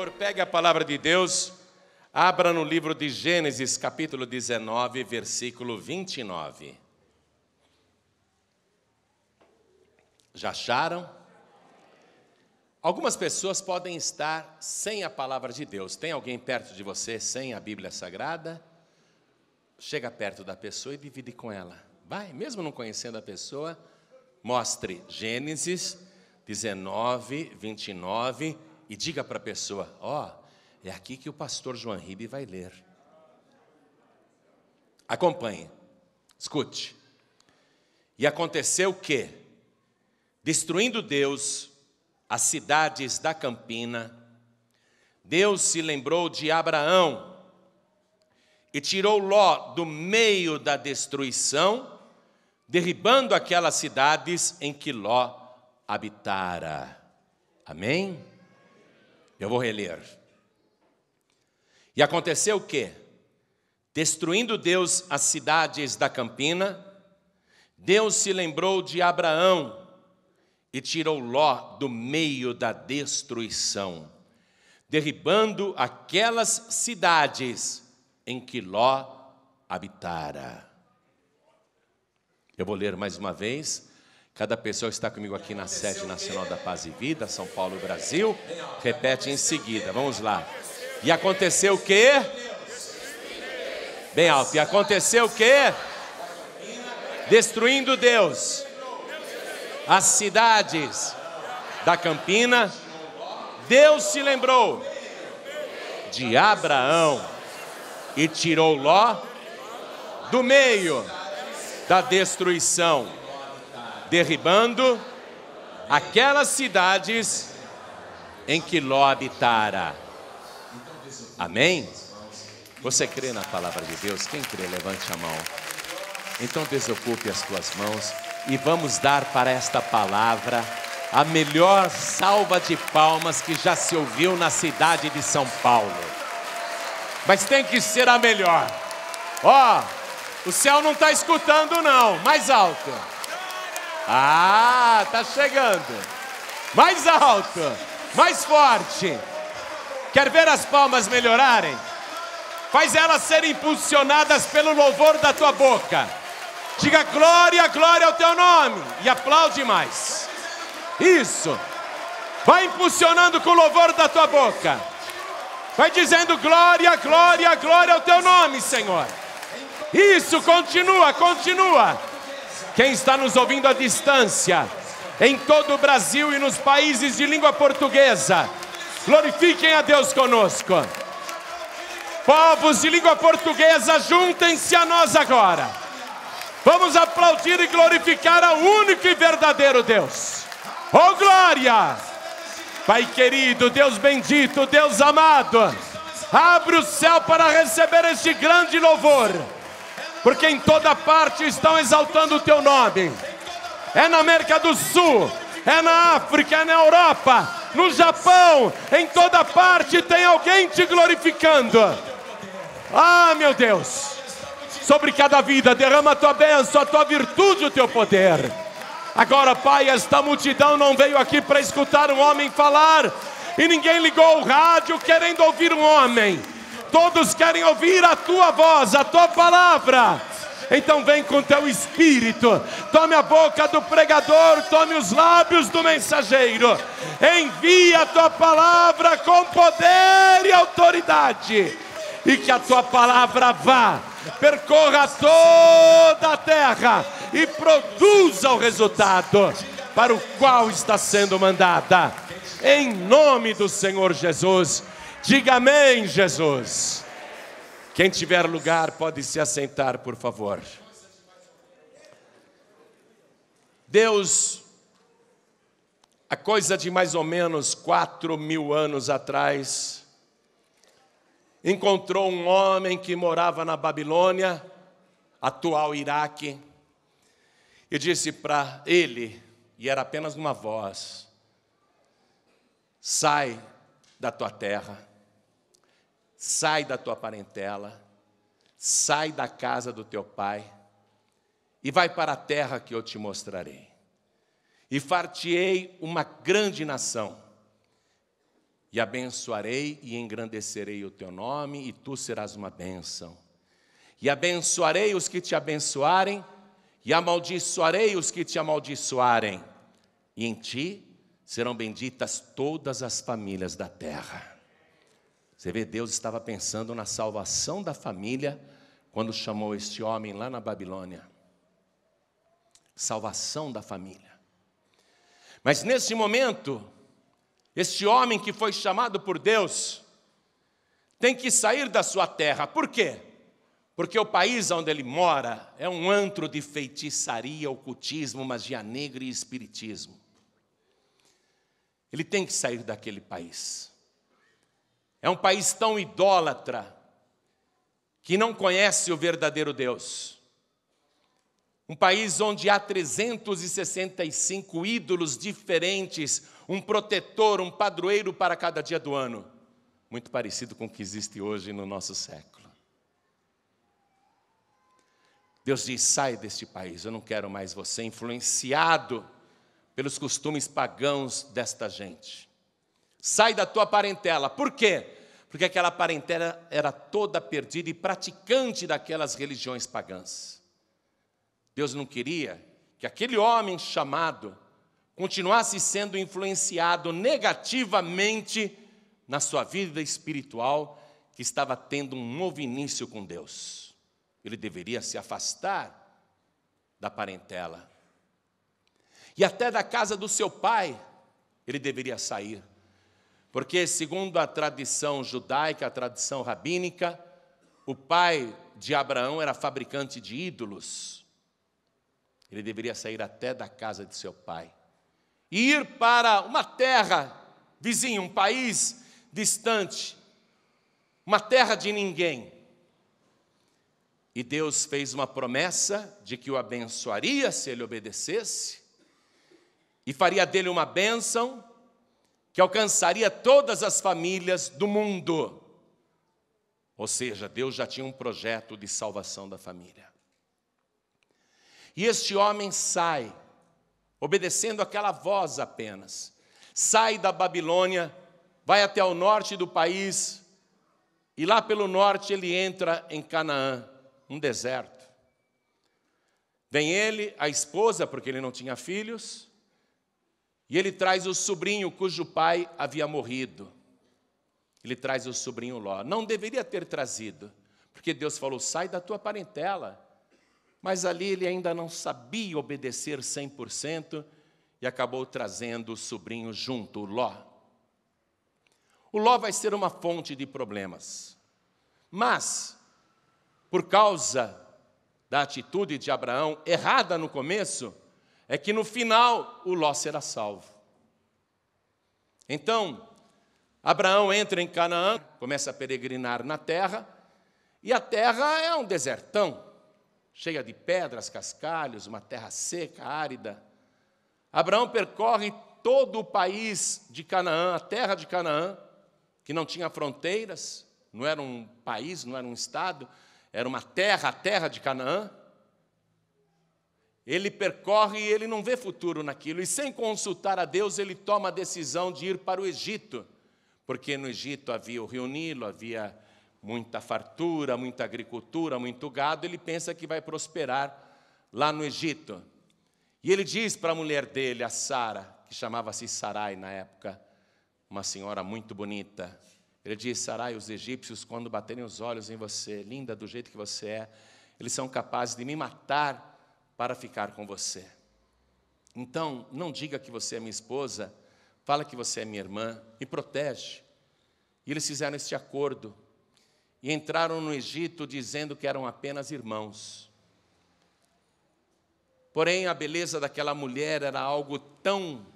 favor, pegue a palavra de Deus, abra no livro de Gênesis, capítulo 19, versículo 29. Já acharam? Algumas pessoas podem estar sem a palavra de Deus. Tem alguém perto de você sem a Bíblia Sagrada? Chega perto da pessoa e divide com ela. Vai, mesmo não conhecendo a pessoa, mostre Gênesis 19, 29 e diga para a pessoa: Ó, oh, é aqui que o pastor João Ribe vai ler. Acompanhe, escute. E aconteceu que, destruindo Deus as cidades da Campina, Deus se lembrou de Abraão e tirou Ló do meio da destruição, derribando aquelas cidades em que Ló habitara. Amém? Eu vou reler. E aconteceu o quê? Destruindo Deus as cidades da campina, Deus se lembrou de Abraão e tirou Ló do meio da destruição, derribando aquelas cidades em que Ló habitara. Eu vou ler mais uma vez Cada pessoa que está comigo aqui na sede nacional da Paz e Vida, São Paulo, Brasil, repete em seguida. Vamos lá. E aconteceu o quê? Bem alto. E aconteceu o quê? Destruindo Deus as cidades da Campina. Deus se lembrou de Abraão e tirou Ló do meio da destruição derribando aquelas cidades em que Ló habitara. Amém? Você crê na palavra de Deus? Quem crê, levante a mão. Então desocupe as tuas mãos e vamos dar para esta palavra a melhor salva de palmas que já se ouviu na cidade de São Paulo. Mas tem que ser a melhor. Ó, oh, o céu não está escutando, não. Mais alto. Ah, tá chegando. Mais alto, mais forte. Quer ver as palmas melhorarem? Faz elas serem impulsionadas pelo louvor da tua boca. Diga glória, glória ao teu nome e aplaude mais. Isso. Vai impulsionando com o louvor da tua boca. Vai dizendo glória, glória, glória ao teu nome, Senhor. Isso, continua, continua quem está nos ouvindo à distância, em todo o Brasil e nos países de língua portuguesa, glorifiquem a Deus conosco. Povos de língua portuguesa, juntem-se a nós agora. Vamos aplaudir e glorificar ao único e verdadeiro Deus. Oh glória! Pai querido, Deus bendito, Deus amado, abre o céu para receber este grande louvor porque em toda parte estão exaltando o teu nome. É na América do Sul, é na África, é na Europa, no Japão, em toda parte tem alguém te glorificando. Ah, meu Deus, sobre cada vida derrama a tua bênção, a tua virtude, o teu poder. Agora, Pai, esta multidão não veio aqui para escutar um homem falar, e ninguém ligou o rádio querendo ouvir um homem Todos querem ouvir a tua voz, a tua palavra. Então vem com teu espírito, tome a boca do pregador, tome os lábios do mensageiro, envia a tua palavra com poder e autoridade, e que a tua palavra vá, percorra toda a terra e produza o resultado para o qual está sendo mandada, em nome do Senhor Jesus. Diga amém, Jesus. Quem tiver lugar pode se assentar, por favor. Deus, a coisa de mais ou menos quatro mil anos atrás, encontrou um homem que morava na Babilônia, atual Iraque, e disse para ele, e era apenas uma voz: Sai da tua terra sai da tua parentela, sai da casa do teu pai e vai para a terra que eu te mostrarei. E fartiei uma grande nação, e abençoarei e engrandecerei o teu nome, e tu serás uma bênção. E abençoarei os que te abençoarem, e amaldiçoarei os que te amaldiçoarem, e em ti serão benditas todas as famílias da terra. Você vê, Deus estava pensando na salvação da família quando chamou este homem lá na Babilônia. Salvação da família. Mas nesse momento, este homem que foi chamado por Deus tem que sair da sua terra. Por quê? Porque o país onde ele mora é um antro de feitiçaria, ocultismo, magia negra e espiritismo. Ele tem que sair daquele país. É um país tão idólatra que não conhece o verdadeiro Deus. Um país onde há 365 ídolos diferentes, um protetor, um padroeiro para cada dia do ano, muito parecido com o que existe hoje no nosso século. Deus diz: sai deste país, eu não quero mais você influenciado pelos costumes pagãos desta gente. Sai da tua parentela. Por quê? Porque aquela parentela era toda perdida e praticante daquelas religiões pagãs. Deus não queria que aquele homem chamado continuasse sendo influenciado negativamente na sua vida espiritual, que estava tendo um novo início com Deus. Ele deveria se afastar da parentela e até da casa do seu pai ele deveria sair. Porque, segundo a tradição judaica, a tradição rabínica, o pai de Abraão era fabricante de ídolos. Ele deveria sair até da casa de seu pai e ir para uma terra vizinha, um país distante, uma terra de ninguém. E Deus fez uma promessa de que o abençoaria se ele obedecesse, e faria dele uma bênção, que alcançaria todas as famílias do mundo. Ou seja, Deus já tinha um projeto de salvação da família. E este homem sai, obedecendo aquela voz apenas. Sai da Babilônia, vai até o norte do país, e lá pelo norte ele entra em Canaã, um deserto. Vem ele, a esposa, porque ele não tinha filhos, e ele traz o sobrinho cujo pai havia morrido. Ele traz o sobrinho Ló. Não deveria ter trazido, porque Deus falou: sai da tua parentela. Mas ali ele ainda não sabia obedecer 100% e acabou trazendo o sobrinho junto, o Ló. O Ló vai ser uma fonte de problemas. Mas, por causa da atitude de Abraão errada no começo, é que no final o Ló será salvo. Então, Abraão entra em Canaã, começa a peregrinar na terra, e a terra é um desertão, cheia de pedras, cascalhos, uma terra seca, árida. Abraão percorre todo o país de Canaã, a terra de Canaã, que não tinha fronteiras, não era um país, não era um estado, era uma terra, a terra de Canaã. Ele percorre e ele não vê futuro naquilo, e sem consultar a Deus, ele toma a decisão de ir para o Egito, porque no Egito havia o rio Nilo, havia muita fartura, muita agricultura, muito gado, ele pensa que vai prosperar lá no Egito. E ele diz para a mulher dele, a Sara, que chamava-se Sarai na época, uma senhora muito bonita. Ele diz: Sarai, os egípcios, quando baterem os olhos em você, linda do jeito que você é, eles são capazes de me matar para ficar com você. Então, não diga que você é minha esposa, fala que você é minha irmã, me protege. E eles fizeram este acordo e entraram no Egito dizendo que eram apenas irmãos. Porém, a beleza daquela mulher era algo tão,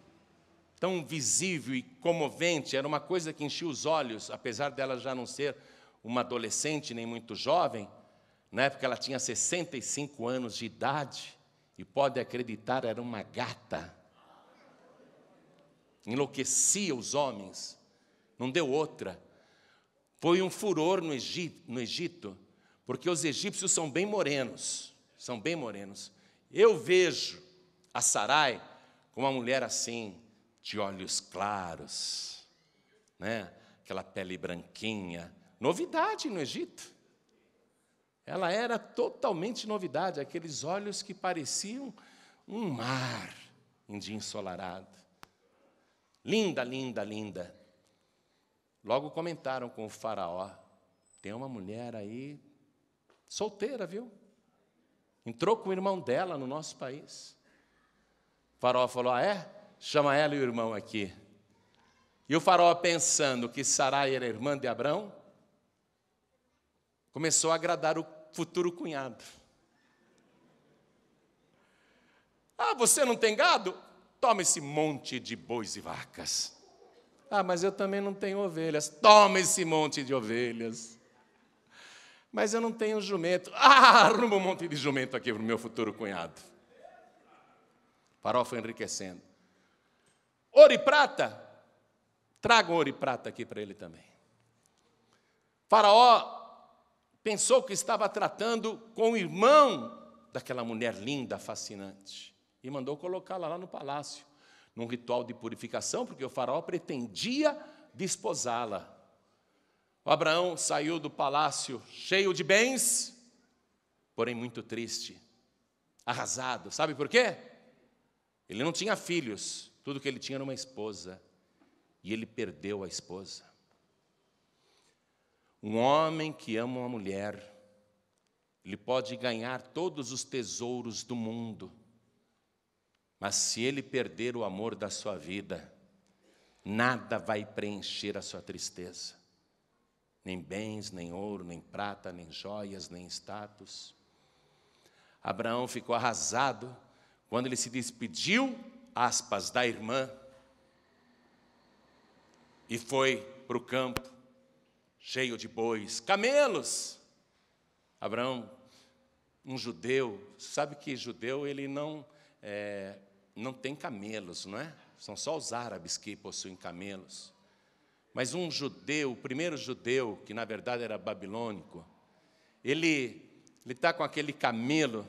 tão visível e comovente, era uma coisa que enchia os olhos, apesar dela já não ser uma adolescente nem muito jovem na época ela tinha 65 anos de idade e pode acreditar, era uma gata. Enlouquecia os homens, não deu outra. Foi um furor no Egito, no Egito, porque os egípcios são bem morenos, são bem morenos. Eu vejo a Sarai como uma mulher assim, de olhos claros, né? aquela pele branquinha. Novidade no Egito. Ela era totalmente novidade, aqueles olhos que pareciam um mar em dia ensolarado. Linda, linda, linda. Logo comentaram com o faraó: tem uma mulher aí solteira, viu? Entrou com o irmão dela no nosso país. O faraó falou: ah, é? Chama ela e o irmão aqui. E o faraó, pensando que Sarai era irmã de Abrão, começou a agradar o futuro cunhado. Ah, você não tem gado? Toma esse monte de bois e vacas. Ah, mas eu também não tenho ovelhas. Toma esse monte de ovelhas. Mas eu não tenho jumento. Ah, arruma um monte de jumento aqui para o meu futuro cunhado. Farofa enriquecendo. Ouro e prata? Traga ouro e prata aqui para ele também. Faraó pensou que estava tratando com o irmão daquela mulher linda, fascinante, e mandou colocá-la lá no palácio, num ritual de purificação, porque o faraó pretendia desposá-la. O Abraão saiu do palácio cheio de bens, porém muito triste, arrasado. Sabe por quê? Ele não tinha filhos, tudo que ele tinha era uma esposa, e ele perdeu a esposa. Um homem que ama uma mulher, ele pode ganhar todos os tesouros do mundo, mas se ele perder o amor da sua vida, nada vai preencher a sua tristeza. Nem bens, nem ouro, nem prata, nem joias, nem status. Abraão ficou arrasado quando ele se despediu, aspas, da irmã e foi para o campo cheio de bois, camelos. Abraão, um judeu, sabe que judeu ele não é, não tem camelos, não é? São só os árabes que possuem camelos. Mas um judeu, o primeiro judeu, que na verdade era babilônico, ele está com aquele camelo.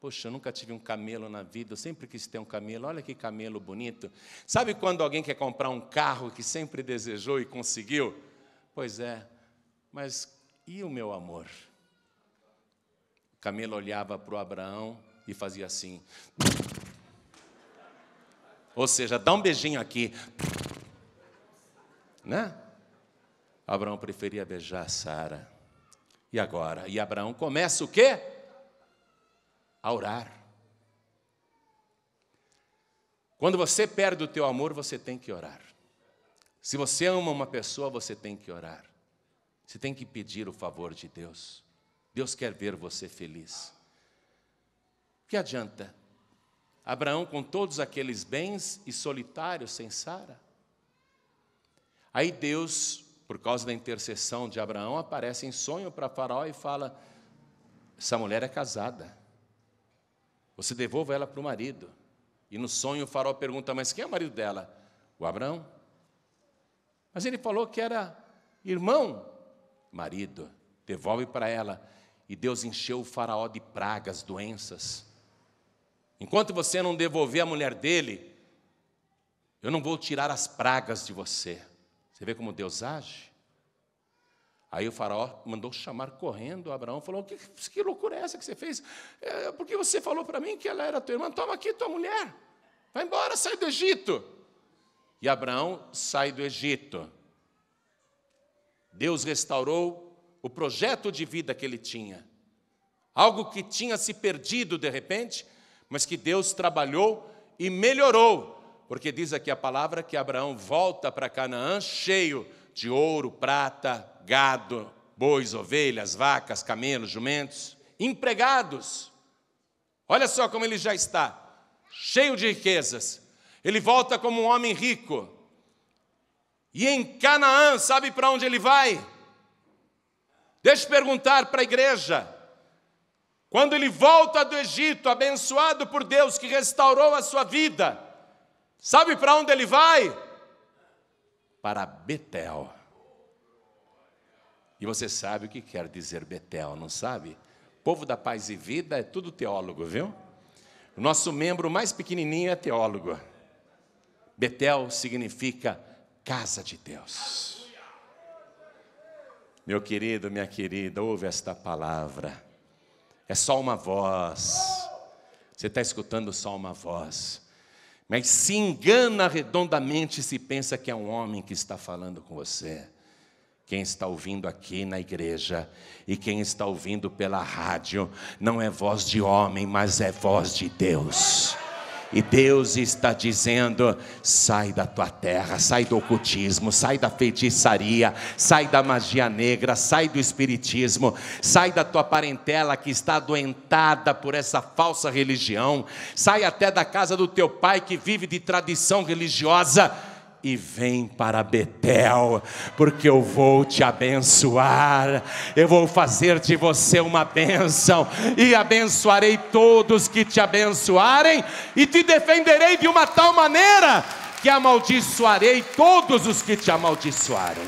Poxa, eu nunca tive um camelo na vida, eu sempre quis ter um camelo, olha que camelo bonito. Sabe quando alguém quer comprar um carro que sempre desejou e conseguiu? Pois é, mas e o meu amor? Camila olhava para o Abraão e fazia assim. Ou seja, dá um beijinho aqui. Né? Abraão preferia beijar Sara. E agora? E Abraão começa o quê? A orar. Quando você perde o teu amor, você tem que orar. Se você ama uma pessoa, você tem que orar. Você tem que pedir o favor de Deus. Deus quer ver você feliz. O que adianta? Abraão com todos aqueles bens e solitário sem Sara. Aí Deus, por causa da intercessão de Abraão, aparece em sonho para Faraó e fala: Essa mulher é casada. Você devolva ela para o marido. E no sonho o Faraó pergunta: Mas quem é o marido dela? O Abraão. Mas ele falou que era irmão, marido, devolve para ela. E Deus encheu o faraó de pragas, doenças. Enquanto você não devolver a mulher dele, eu não vou tirar as pragas de você. Você vê como Deus age? Aí o faraó mandou chamar correndo Abraão, falou: que, que loucura é essa que você fez? É, é porque você falou para mim que ela era tua irmã, toma aqui tua mulher, vai embora, sai do Egito. E Abraão sai do Egito. Deus restaurou o projeto de vida que ele tinha. Algo que tinha se perdido de repente, mas que Deus trabalhou e melhorou. Porque diz aqui a palavra que Abraão volta para Canaã cheio de ouro, prata, gado, bois, ovelhas, vacas, camelos, jumentos, empregados. Olha só como ele já está, cheio de riquezas. Ele volta como um homem rico. E em Canaã, sabe para onde ele vai? Deixa eu perguntar para a igreja. Quando ele volta do Egito, abençoado por Deus que restaurou a sua vida, sabe para onde ele vai? Para Betel. E você sabe o que quer dizer Betel, não sabe? Povo da paz e vida é tudo teólogo, viu? O nosso membro mais pequenininho é teólogo. Betel significa casa de Deus. Meu querido, minha querida, ouve esta palavra. É só uma voz. Você está escutando só uma voz. Mas se engana redondamente se pensa que é um homem que está falando com você. Quem está ouvindo aqui na igreja e quem está ouvindo pela rádio não é voz de homem, mas é voz de Deus. E Deus está dizendo: sai da tua terra, sai do ocultismo, sai da feitiçaria, sai da magia negra, sai do espiritismo, sai da tua parentela que está adoentada por essa falsa religião, sai até da casa do teu pai que vive de tradição religiosa e vem para Betel, porque eu vou te abençoar, eu vou fazer de você uma bênção, e abençoarei todos que te abençoarem, e te defenderei de uma tal maneira que amaldiçoarei todos os que te amaldiçoarem.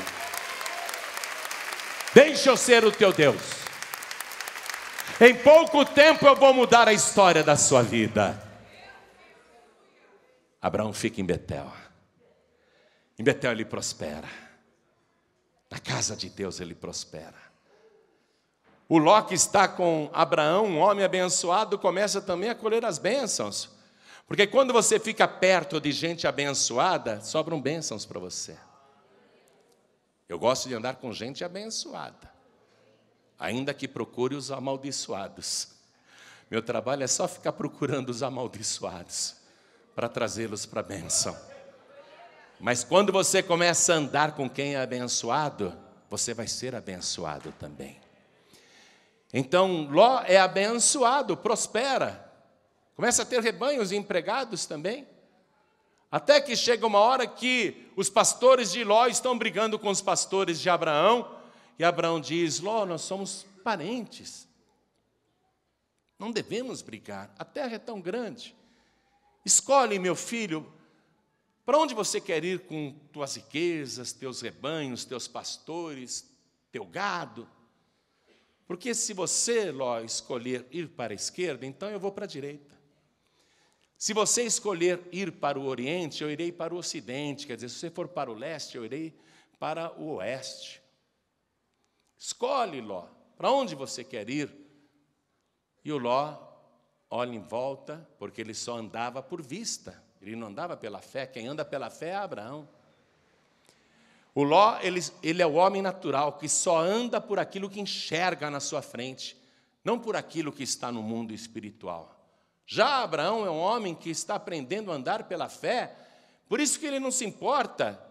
Deixa eu ser o teu Deus. Em pouco tempo eu vou mudar a história da sua vida. Abraão fica em Betel. Em Betel ele prospera. Na casa de Deus ele prospera. O Ló que está com Abraão, um homem abençoado, começa também a colher as bênçãos. Porque quando você fica perto de gente abençoada, sobram bênçãos para você. Eu gosto de andar com gente abençoada, ainda que procure os amaldiçoados. Meu trabalho é só ficar procurando os amaldiçoados para trazê-los para a bênção. Mas quando você começa a andar com quem é abençoado, você vai ser abençoado também. Então, Ló é abençoado, prospera, começa a ter rebanhos e empregados também. Até que chega uma hora que os pastores de Ló estão brigando com os pastores de Abraão, e Abraão diz: Ló, nós somos parentes, não devemos brigar, a terra é tão grande. Escolhe, meu filho, para onde você quer ir com tuas riquezas, teus rebanhos, teus pastores, teu gado? Porque se você, Ló, escolher ir para a esquerda, então eu vou para a direita. Se você escolher ir para o oriente, eu irei para o ocidente. Quer dizer, se você for para o leste, eu irei para o oeste. Escolhe, Ló, para onde você quer ir. E o Ló olha em volta, porque ele só andava por vista. Ele não andava pela fé. Quem anda pela fé é Abraão. O Ló, ele, ele é o homem natural que só anda por aquilo que enxerga na sua frente, não por aquilo que está no mundo espiritual. Já Abraão é um homem que está aprendendo a andar pela fé, por isso que ele não se importa.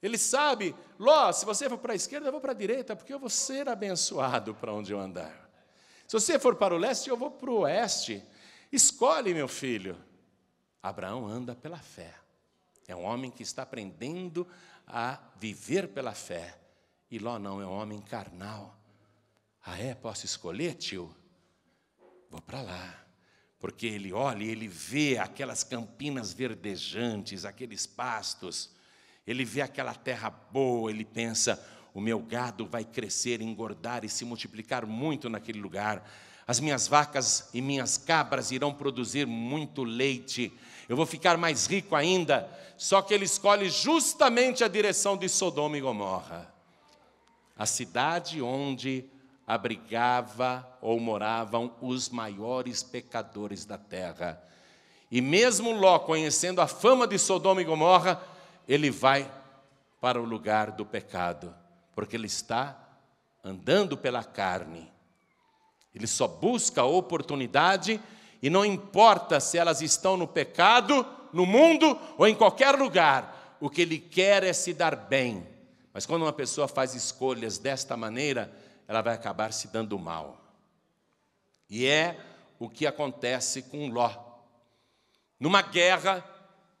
Ele sabe, Ló, se você for para a esquerda, eu vou para a direita, porque eu vou ser abençoado para onde eu andar. Se você for para o leste, eu vou para o oeste. Escolhe, meu filho. Abraão anda pela fé. É um homem que está aprendendo a viver pela fé. E Ló não é um homem carnal. Ah, é? Posso escolher, tio? Vou para lá. Porque ele olha e ele vê aquelas campinas verdejantes, aqueles pastos. Ele vê aquela terra boa, ele pensa: o meu gado vai crescer, engordar e se multiplicar muito naquele lugar as minhas vacas e minhas cabras irão produzir muito leite. Eu vou ficar mais rico ainda. Só que ele escolhe justamente a direção de Sodoma e Gomorra a cidade onde abrigava ou moravam os maiores pecadores da terra. E mesmo Ló, conhecendo a fama de Sodoma e Gomorra, ele vai para o lugar do pecado, porque ele está andando pela carne. Ele só busca a oportunidade e não importa se elas estão no pecado, no mundo ou em qualquer lugar, o que ele quer é se dar bem. Mas quando uma pessoa faz escolhas desta maneira, ela vai acabar se dando mal. E é o que acontece com Ló. Numa guerra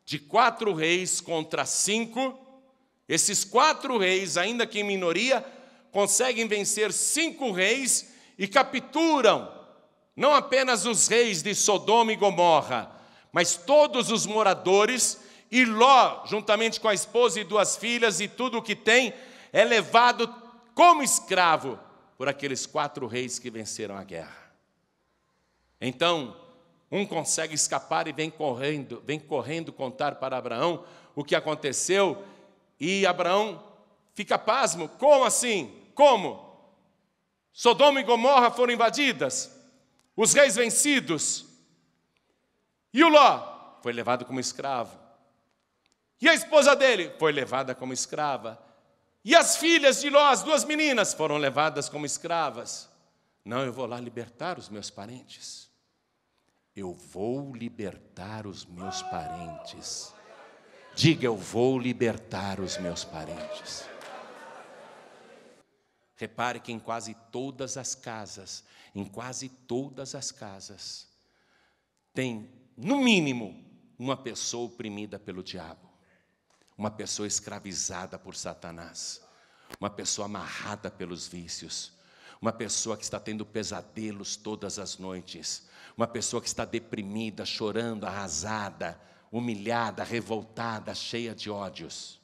de quatro reis contra cinco, esses quatro reis, ainda que em minoria, conseguem vencer cinco reis e capturam não apenas os reis de Sodoma e Gomorra, mas todos os moradores, e Ló, juntamente com a esposa e duas filhas e tudo o que tem, é levado como escravo por aqueles quatro reis que venceram a guerra. Então, um consegue escapar e vem correndo, vem correndo contar para Abraão o que aconteceu, e Abraão fica pasmo: como assim? Como? Sodoma e Gomorra foram invadidas, os reis vencidos. E o Ló foi levado como escravo. E a esposa dele foi levada como escrava. E as filhas de Ló, as duas meninas, foram levadas como escravas. Não, eu vou lá libertar os meus parentes. Eu vou libertar os meus parentes. Diga, eu vou libertar os meus parentes. Repare que em quase todas as casas, em quase todas as casas, tem, no mínimo, uma pessoa oprimida pelo diabo, uma pessoa escravizada por Satanás, uma pessoa amarrada pelos vícios, uma pessoa que está tendo pesadelos todas as noites, uma pessoa que está deprimida, chorando, arrasada, humilhada, revoltada, cheia de ódios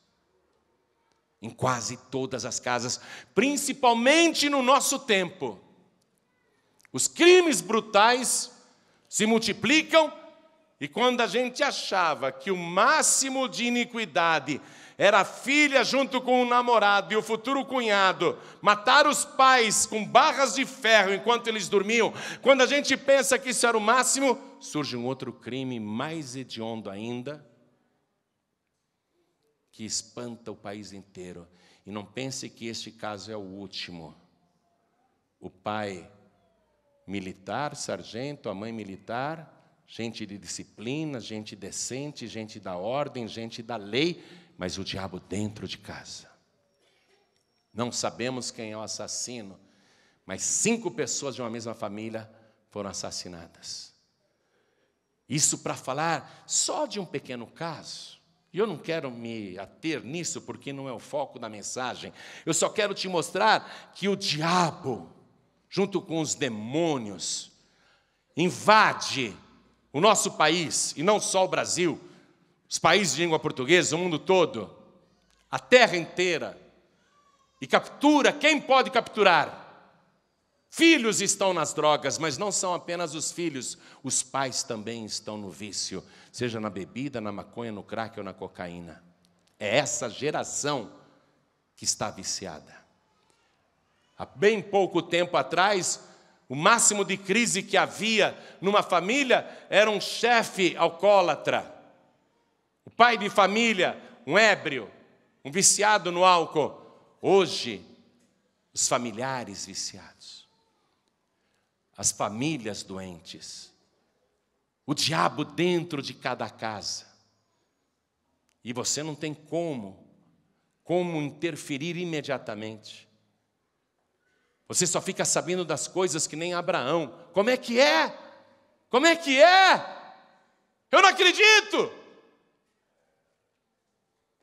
em quase todas as casas, principalmente no nosso tempo. Os crimes brutais se multiplicam e quando a gente achava que o máximo de iniquidade era a filha junto com o namorado e o futuro cunhado, matar os pais com barras de ferro enquanto eles dormiam, quando a gente pensa que isso era o máximo, surge um outro crime mais hediondo ainda, que espanta o país inteiro. E não pense que este caso é o último. O pai militar, sargento, a mãe militar, gente de disciplina, gente decente, gente da ordem, gente da lei, mas o diabo dentro de casa. Não sabemos quem é o assassino, mas cinco pessoas de uma mesma família foram assassinadas. Isso para falar só de um pequeno caso. E eu não quero me ater nisso porque não é o foco da mensagem. Eu só quero te mostrar que o diabo, junto com os demônios, invade o nosso país, e não só o Brasil, os países de língua portuguesa, o mundo todo, a terra inteira, e captura quem pode capturar Filhos estão nas drogas, mas não são apenas os filhos, os pais também estão no vício, seja na bebida, na maconha, no crack ou na cocaína. É essa geração que está viciada. Há bem pouco tempo atrás, o máximo de crise que havia numa família era um chefe alcoólatra, o pai de família, um ébrio, um viciado no álcool. Hoje, os familiares viciados as famílias doentes, o diabo dentro de cada casa. E você não tem como, como interferir imediatamente. Você só fica sabendo das coisas que nem Abraão. Como é que é? Como é que é? Eu não acredito!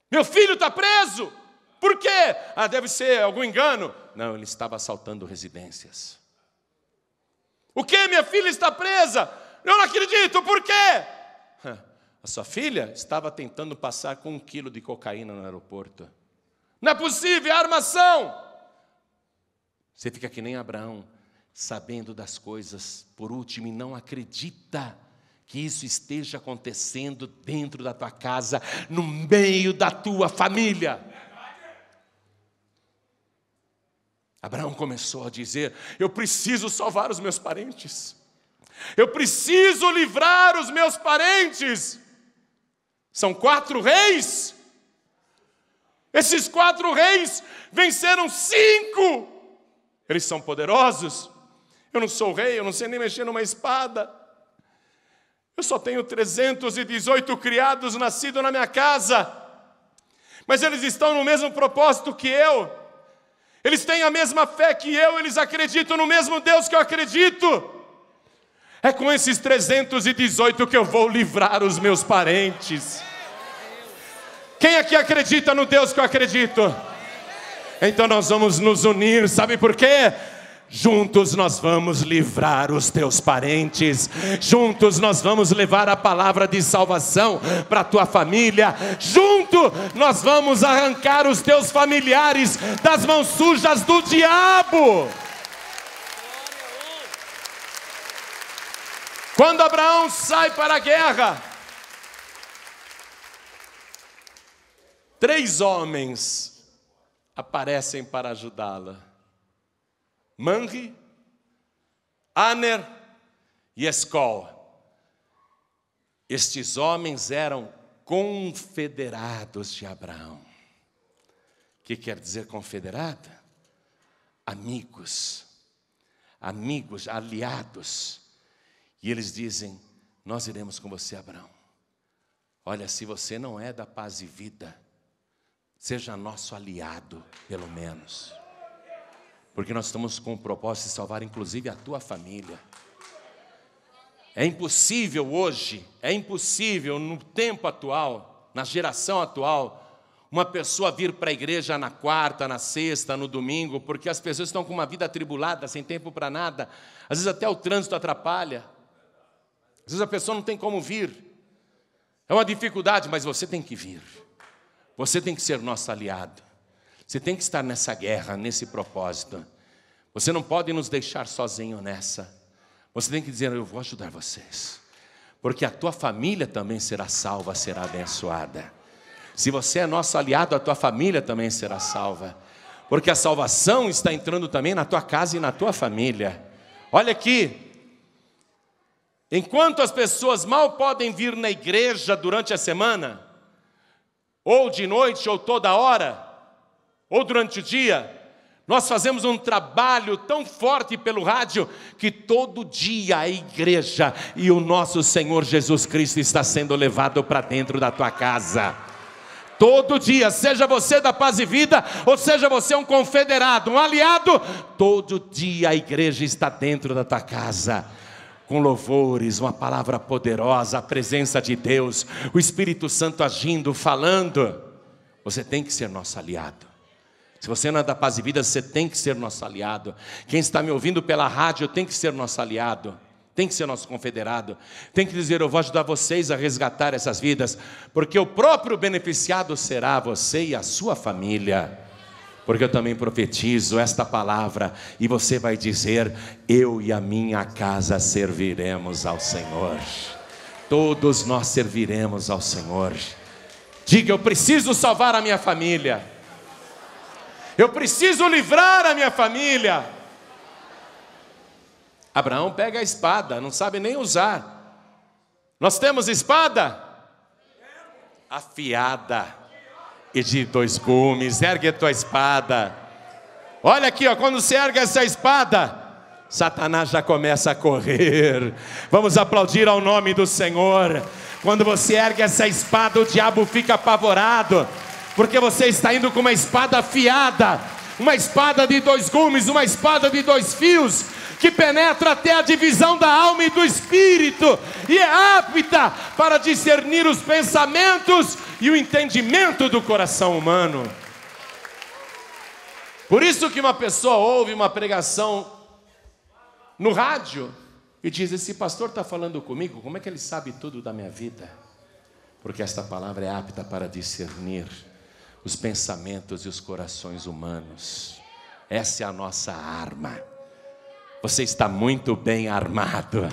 Meu filho está preso! Por quê? Ah, deve ser algum engano. Não, ele estava assaltando residências. O que? Minha filha está presa? Eu não acredito, por quê? A sua filha estava tentando passar com um quilo de cocaína no aeroporto. Não é possível, é armação. Você fica que nem Abraão, sabendo das coisas por último e não acredita que isso esteja acontecendo dentro da tua casa, no meio da tua família. Abraão começou a dizer: Eu preciso salvar os meus parentes, eu preciso livrar os meus parentes. São quatro reis. Esses quatro reis venceram cinco. Eles são poderosos. Eu não sou rei, eu não sei nem mexer numa espada. Eu só tenho 318 criados nascidos na minha casa. Mas eles estão no mesmo propósito que eu. Eles têm a mesma fé que eu, eles acreditam no mesmo Deus que eu acredito. É com esses 318 que eu vou livrar os meus parentes. Quem aqui acredita no Deus que eu acredito? Então nós vamos nos unir, sabe por quê? Juntos nós vamos livrar os teus parentes, juntos nós vamos levar a palavra de salvação para a tua família, junto nós vamos arrancar os teus familiares das mãos sujas do diabo. Quando Abraão sai para a guerra, três homens aparecem para ajudá-la. Manri, Aner e Escol. Estes homens eram confederados de Abraão. O que quer dizer confederada? Amigos, amigos, aliados. E eles dizem: Nós iremos com você, Abraão. Olha, se você não é da paz e vida, seja nosso aliado, pelo menos. Porque nós estamos com o propósito de salvar inclusive a tua família. É impossível hoje, é impossível no tempo atual, na geração atual, uma pessoa vir para a igreja na quarta, na sexta, no domingo, porque as pessoas estão com uma vida atribulada, sem tempo para nada. Às vezes até o trânsito atrapalha. Às vezes a pessoa não tem como vir. É uma dificuldade, mas você tem que vir. Você tem que ser nosso aliado. Você tem que estar nessa guerra, nesse propósito. Você não pode nos deixar sozinho nessa. Você tem que dizer: Eu vou ajudar vocês, porque a tua família também será salva, será abençoada. Se você é nosso aliado, a tua família também será salva, porque a salvação está entrando também na tua casa e na tua família. Olha aqui. Enquanto as pessoas mal podem vir na igreja durante a semana, ou de noite, ou toda hora, ou durante o dia, nós fazemos um trabalho tão forte pelo rádio que todo dia a igreja e o nosso Senhor Jesus Cristo está sendo levado para dentro da tua casa. Todo dia, seja você da paz e vida, ou seja você um confederado, um aliado, todo dia a igreja está dentro da tua casa com louvores, uma palavra poderosa, a presença de Deus, o Espírito Santo agindo, falando. Você tem que ser nosso aliado. Se você não é da paz e vida, você tem que ser nosso aliado. Quem está me ouvindo pela rádio tem que ser nosso aliado. Tem que ser nosso confederado. Tem que dizer: Eu vou ajudar vocês a resgatar essas vidas, porque o próprio beneficiado será você e a sua família. Porque eu também profetizo esta palavra, e você vai dizer: Eu e a minha casa serviremos ao Senhor. Todos nós serviremos ao Senhor. Diga: Eu preciso salvar a minha família. Eu preciso livrar a minha família. Abraão pega a espada, não sabe nem usar. Nós temos espada? Afiada e de dois gumes, ergue a tua espada. Olha aqui, ó, quando você ergue essa espada, Satanás já começa a correr. Vamos aplaudir ao nome do Senhor. Quando você ergue essa espada, o diabo fica apavorado porque você está indo com uma espada afiada, uma espada de dois gumes, uma espada de dois fios, que penetra até a divisão da alma e do espírito, e é apta para discernir os pensamentos e o entendimento do coração humano. Por isso que uma pessoa ouve uma pregação no rádio e diz: Esse pastor está falando comigo, como é que ele sabe tudo da minha vida? Porque esta palavra é apta para discernir os pensamentos e os corações humanos. Essa é a nossa arma. Você está muito bem armado.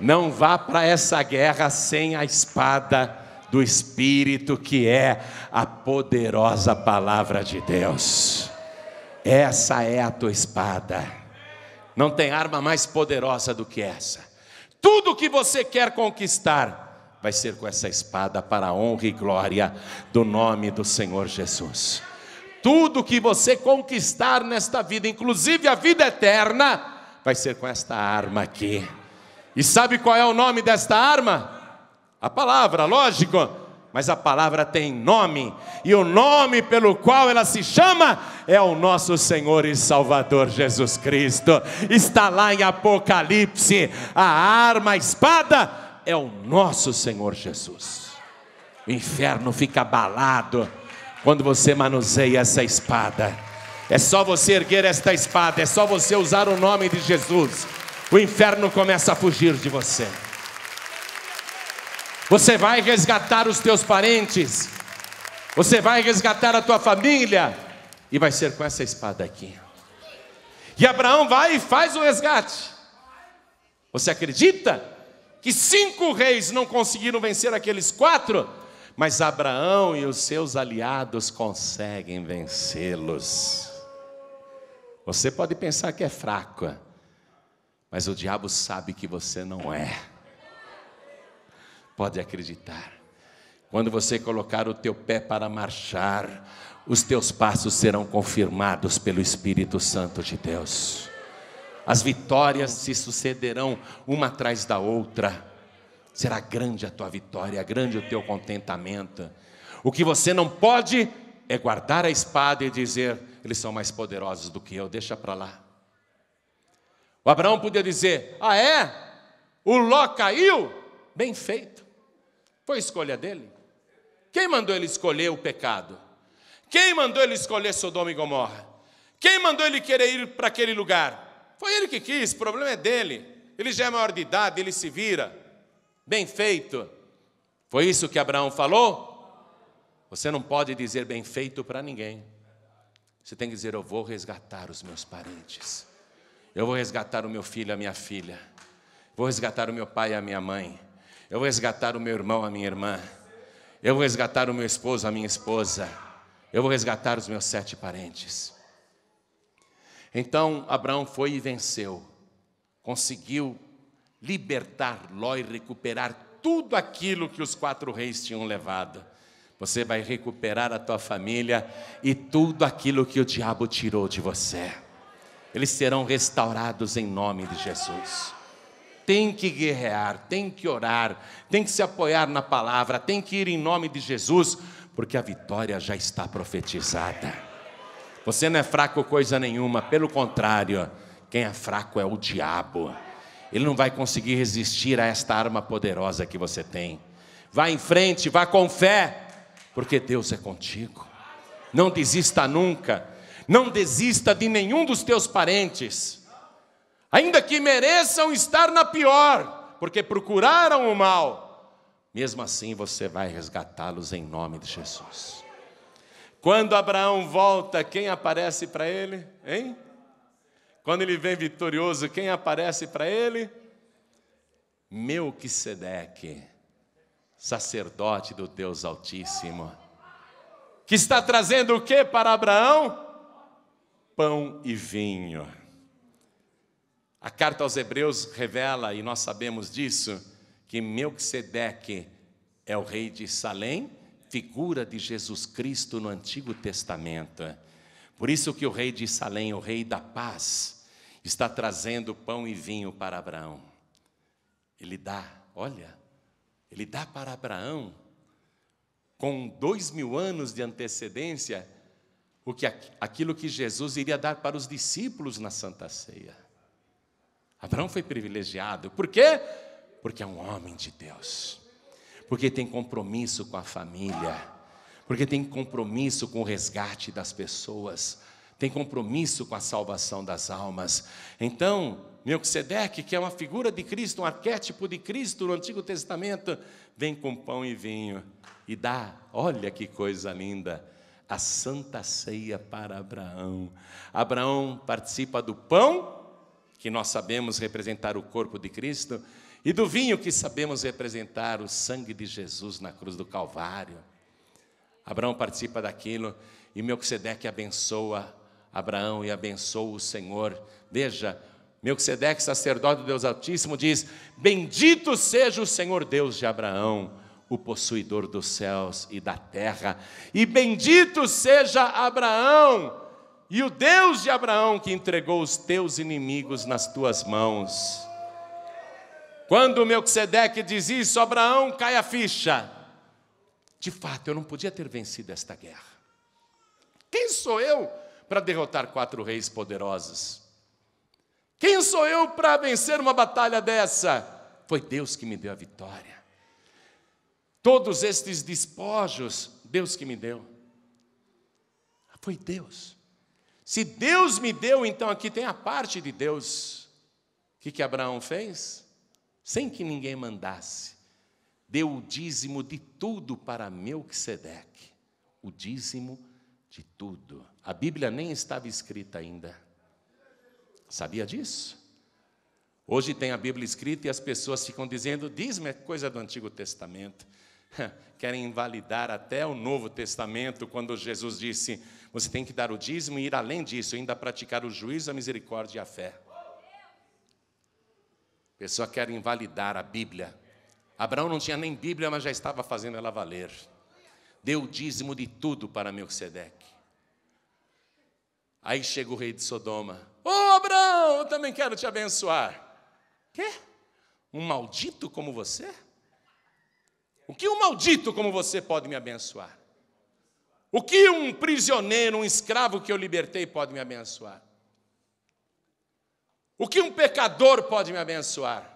Não vá para essa guerra sem a espada do Espírito, que é a poderosa palavra de Deus. Essa é a tua espada. Não tem arma mais poderosa do que essa. Tudo que você quer conquistar, vai ser com essa espada para a honra e glória do nome do Senhor Jesus. Tudo que você conquistar nesta vida, inclusive a vida eterna, vai ser com esta arma aqui. E sabe qual é o nome desta arma? A palavra, lógico, mas a palavra tem nome, e o nome pelo qual ela se chama é o nosso Senhor e Salvador Jesus Cristo. Está lá em Apocalipse, a arma, a espada é o nosso Senhor Jesus. O inferno fica abalado quando você manuseia essa espada. É só você erguer esta espada, é só você usar o nome de Jesus. O inferno começa a fugir de você. Você vai resgatar os teus parentes. Você vai resgatar a tua família. E vai ser com essa espada aqui. E Abraão vai e faz o resgate. Você acredita? que cinco reis não conseguiram vencer aqueles quatro, mas Abraão e os seus aliados conseguem vencê-los. Você pode pensar que é fraco, mas o diabo sabe que você não é. Pode acreditar. Quando você colocar o teu pé para marchar, os teus passos serão confirmados pelo Espírito Santo de Deus. As vitórias se sucederão uma atrás da outra. Será grande a tua vitória, grande o teu contentamento. O que você não pode é guardar a espada e dizer: eles são mais poderosos do que eu, deixa para lá. O Abraão podia dizer: ah, é? O Ló caiu? Bem feito, foi escolha dele. Quem mandou ele escolher o pecado? Quem mandou ele escolher Sodoma e Gomorra? Quem mandou ele querer ir para aquele lugar? Foi ele que quis, o problema é dele. Ele já é maior de idade, ele se vira. Bem feito. Foi isso que Abraão falou? Você não pode dizer bem feito para ninguém. Você tem que dizer: Eu vou resgatar os meus parentes. Eu vou resgatar o meu filho, a minha filha. Vou resgatar o meu pai, a minha mãe. Eu vou resgatar o meu irmão, a minha irmã. Eu vou resgatar o meu esposo, a minha esposa. Eu vou resgatar os meus sete parentes. Então Abraão foi e venceu, conseguiu libertar Ló e recuperar tudo aquilo que os quatro reis tinham levado. Você vai recuperar a tua família e tudo aquilo que o diabo tirou de você. Eles serão restaurados em nome de Jesus. Tem que guerrear, tem que orar, tem que se apoiar na palavra, tem que ir em nome de Jesus, porque a vitória já está profetizada. Você não é fraco coisa nenhuma, pelo contrário, quem é fraco é o diabo. Ele não vai conseguir resistir a esta arma poderosa que você tem. Vá em frente, vá com fé, porque Deus é contigo. Não desista nunca, não desista de nenhum dos teus parentes, ainda que mereçam estar na pior, porque procuraram o mal, mesmo assim você vai resgatá-los em nome de Jesus. Quando Abraão volta, quem aparece para ele? Hein? Quando ele vem vitorioso, quem aparece para ele? Melquisedeque, sacerdote do Deus Altíssimo, que está trazendo o que para Abraão? Pão e vinho. A carta aos Hebreus revela, e nós sabemos disso, que Melquisedeque é o rei de Salém, figura de Jesus Cristo no Antigo Testamento. Por isso que o rei de Salém, o rei da paz, está trazendo pão e vinho para Abraão. Ele dá, olha, ele dá para Abraão, com dois mil anos de antecedência, o que, aquilo que Jesus iria dar para os discípulos na Santa Ceia. Abraão foi privilegiado, por quê? Porque é um homem de Deus porque tem compromisso com a família, porque tem compromisso com o resgate das pessoas, tem compromisso com a salvação das almas. Então, Melquisedeque, que é uma figura de Cristo, um arquétipo de Cristo no Antigo Testamento, vem com pão e vinho e dá, olha que coisa linda, a santa ceia para Abraão. Abraão participa do pão, que nós sabemos representar o corpo de Cristo, e do vinho que sabemos representar o sangue de Jesus na cruz do Calvário. Abraão participa daquilo e Melquisedeque abençoa Abraão e abençoa o Senhor. Veja, Melquisedeque, sacerdote do Deus Altíssimo, diz: Bendito seja o Senhor Deus de Abraão, o possuidor dos céus e da terra, e bendito seja Abraão e o Deus de Abraão que entregou os teus inimigos nas tuas mãos. Quando Melquisedeque diz isso, Abraão cai a ficha. De fato, eu não podia ter vencido esta guerra. Quem sou eu para derrotar quatro reis poderosos? Quem sou eu para vencer uma batalha dessa? Foi Deus que me deu a vitória. Todos estes despojos, Deus que me deu. Foi Deus. Se Deus me deu, então aqui tem a parte de Deus. O que, que Abraão fez? sem que ninguém mandasse, deu o dízimo de tudo para Melquisedeque, o dízimo de tudo. A Bíblia nem estava escrita ainda. Sabia disso? Hoje tem a Bíblia escrita e as pessoas ficam dizendo, dízimo é coisa do Antigo Testamento. Querem invalidar até o Novo Testamento, quando Jesus disse: você tem que dar o dízimo e ir além disso, ainda praticar o juízo, a misericórdia e a fé pessoa quer invalidar a Bíblia. Abraão não tinha nem Bíblia, mas já estava fazendo ela valer. Deu o dízimo de tudo para Melquisedeque. Aí chega o rei de Sodoma. Ô oh, Abraão, eu também quero te abençoar. Quê? Um maldito como você? O que um maldito como você pode me abençoar? O que um prisioneiro, um escravo que eu libertei pode me abençoar? O que um pecador pode me abençoar?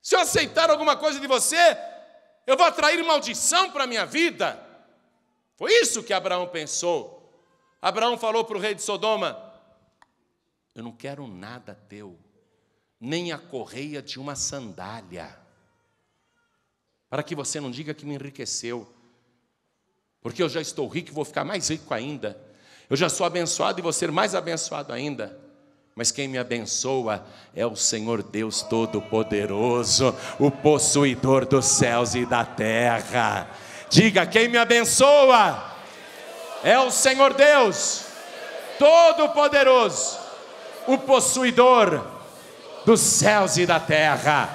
Se eu aceitar alguma coisa de você, eu vou atrair maldição para a minha vida. Foi isso que Abraão pensou. Abraão falou para o rei de Sodoma: Eu não quero nada teu, nem a correia de uma sandália, para que você não diga que me enriqueceu, porque eu já estou rico e vou ficar mais rico ainda. Eu já sou abençoado e vou ser mais abençoado ainda. Mas quem me abençoa é o Senhor Deus Todo-Poderoso, o possuidor dos céus e da terra. Diga: quem me abençoa é o Senhor Deus Todo-Poderoso, o possuidor dos céus e da terra.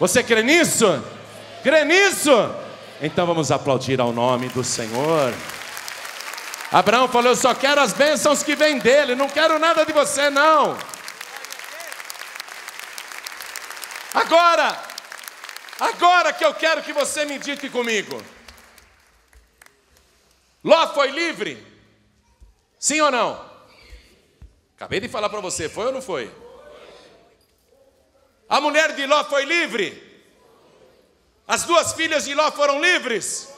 Você crê nisso? Crê nisso? Então vamos aplaudir ao nome do Senhor. Abraão falou: Eu só quero as bênçãos que vêm dele, não quero nada de você, não. Agora, agora que eu quero que você me indique comigo. Ló foi livre? Sim ou não? Acabei de falar para você, foi ou não foi? A mulher de Ló foi livre? As duas filhas de Ló foram livres?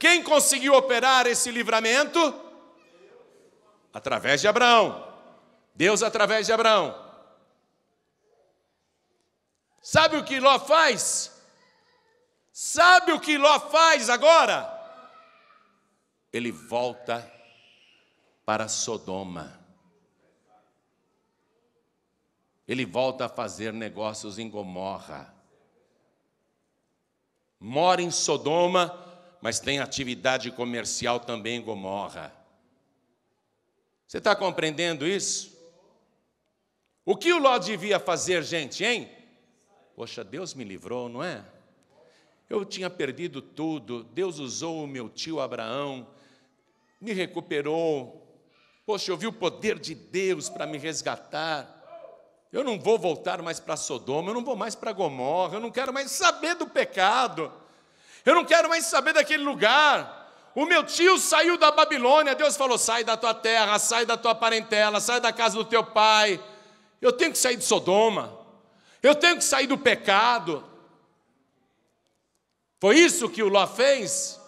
Quem conseguiu operar esse livramento? Através de Abraão. Deus através de Abraão. Sabe o que Ló faz? Sabe o que Ló faz agora? Ele volta para Sodoma. Ele volta a fazer negócios em Gomorra. Mora em Sodoma mas tem atividade comercial também em Gomorra. Você está compreendendo isso? O que o Ló devia fazer, gente, hein? Poxa, Deus me livrou, não é? Eu tinha perdido tudo, Deus usou o meu tio Abraão, me recuperou. Poxa, eu vi o poder de Deus para me resgatar. Eu não vou voltar mais para Sodoma, eu não vou mais para Gomorra, eu não quero mais saber do pecado. Eu não quero mais saber daquele lugar. O meu tio saiu da Babilônia. Deus falou: sai da tua terra, sai da tua parentela, sai da casa do teu pai. Eu tenho que sair de Sodoma. Eu tenho que sair do pecado. Foi isso que o Ló fez?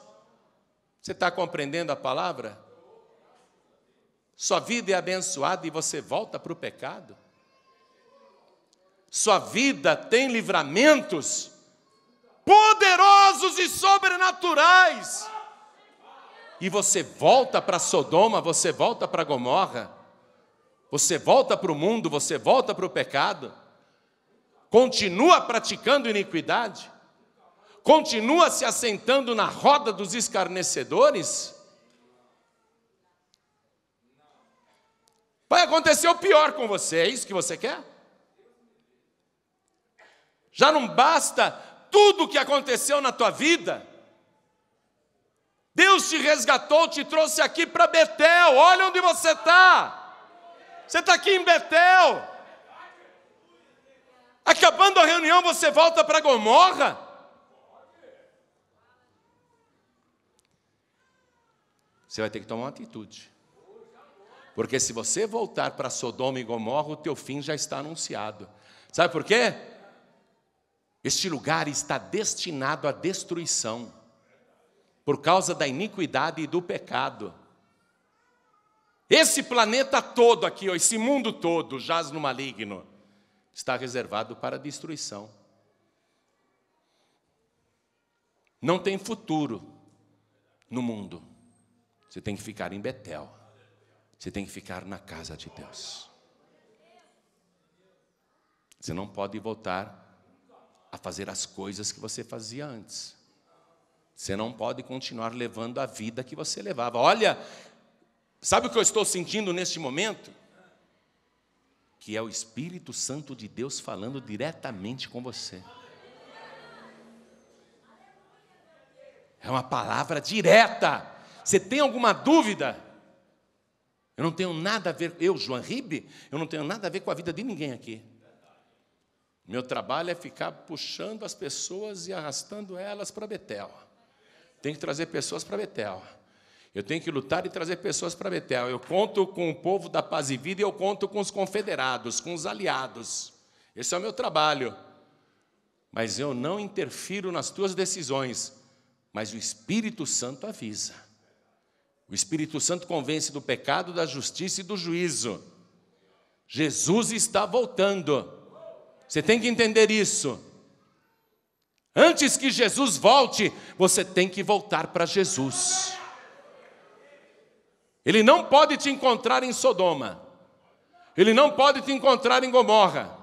Você está compreendendo a palavra? Sua vida é abençoada e você volta para o pecado. Sua vida tem livramentos poderosos e sobrenaturais. E você volta para Sodoma, você volta para Gomorra, você volta para o mundo, você volta para o pecado, continua praticando iniquidade, continua se assentando na roda dos escarnecedores. Vai acontecer o pior com você, é isso que você quer? Já não basta tudo o que aconteceu na tua vida. Deus te resgatou, te trouxe aqui para Betel. Olha onde você está. Você está aqui em Betel. Acabando a reunião, você volta para Gomorra. Você vai ter que tomar uma atitude. Porque se você voltar para Sodoma e Gomorra, o teu fim já está anunciado. Sabe por quê? Este lugar está destinado à destruição por causa da iniquidade e do pecado. Esse planeta todo aqui, esse mundo todo, jaz no maligno, está reservado para destruição. Não tem futuro no mundo. Você tem que ficar em Betel. Você tem que ficar na casa de Deus. Você não pode voltar a fazer as coisas que você fazia antes. Você não pode continuar levando a vida que você levava. Olha, sabe o que eu estou sentindo neste momento? Que é o Espírito Santo de Deus falando diretamente com você. É uma palavra direta. Você tem alguma dúvida? Eu não tenho nada a ver, eu, João Ribe, eu não tenho nada a ver com a vida de ninguém aqui. Meu trabalho é ficar puxando as pessoas e arrastando elas para Betel. Tem que trazer pessoas para Betel. Eu tenho que lutar e trazer pessoas para Betel. Eu conto com o povo da paz e vida e eu conto com os confederados, com os aliados. Esse é o meu trabalho. Mas eu não interfiro nas tuas decisões, mas o Espírito Santo avisa. O Espírito Santo convence do pecado, da justiça e do juízo. Jesus está voltando. Você tem que entender isso. Antes que Jesus volte, você tem que voltar para Jesus. Ele não pode te encontrar em Sodoma. Ele não pode te encontrar em Gomorra.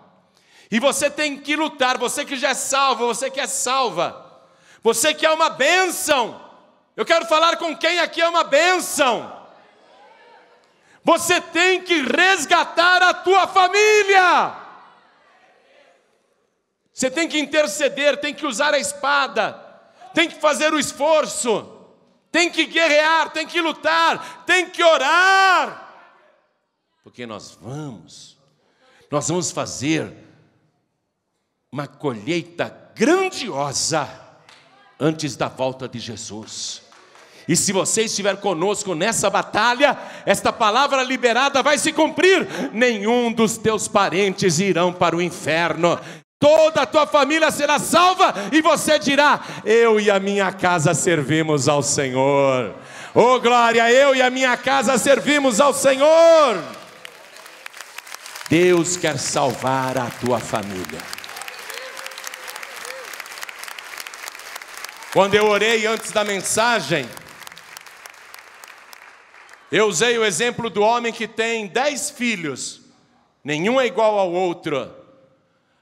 E você tem que lutar, você que já é salvo, você que é salva. Você que é uma bênção. Eu quero falar com quem aqui é uma bênção. Você tem que resgatar a tua família. Você tem que interceder, tem que usar a espada, tem que fazer o esforço, tem que guerrear, tem que lutar, tem que orar. Porque nós vamos, nós vamos fazer uma colheita grandiosa antes da volta de Jesus. E se você estiver conosco nessa batalha, esta palavra liberada vai se cumprir. Nenhum dos teus parentes irão para o inferno toda a tua família será salva e você dirá: Eu e a minha casa servimos ao Senhor. Oh glória, eu e a minha casa servimos ao Senhor. Deus quer salvar a tua família. Quando eu orei antes da mensagem, eu usei o exemplo do homem que tem dez filhos, nenhum é igual ao outro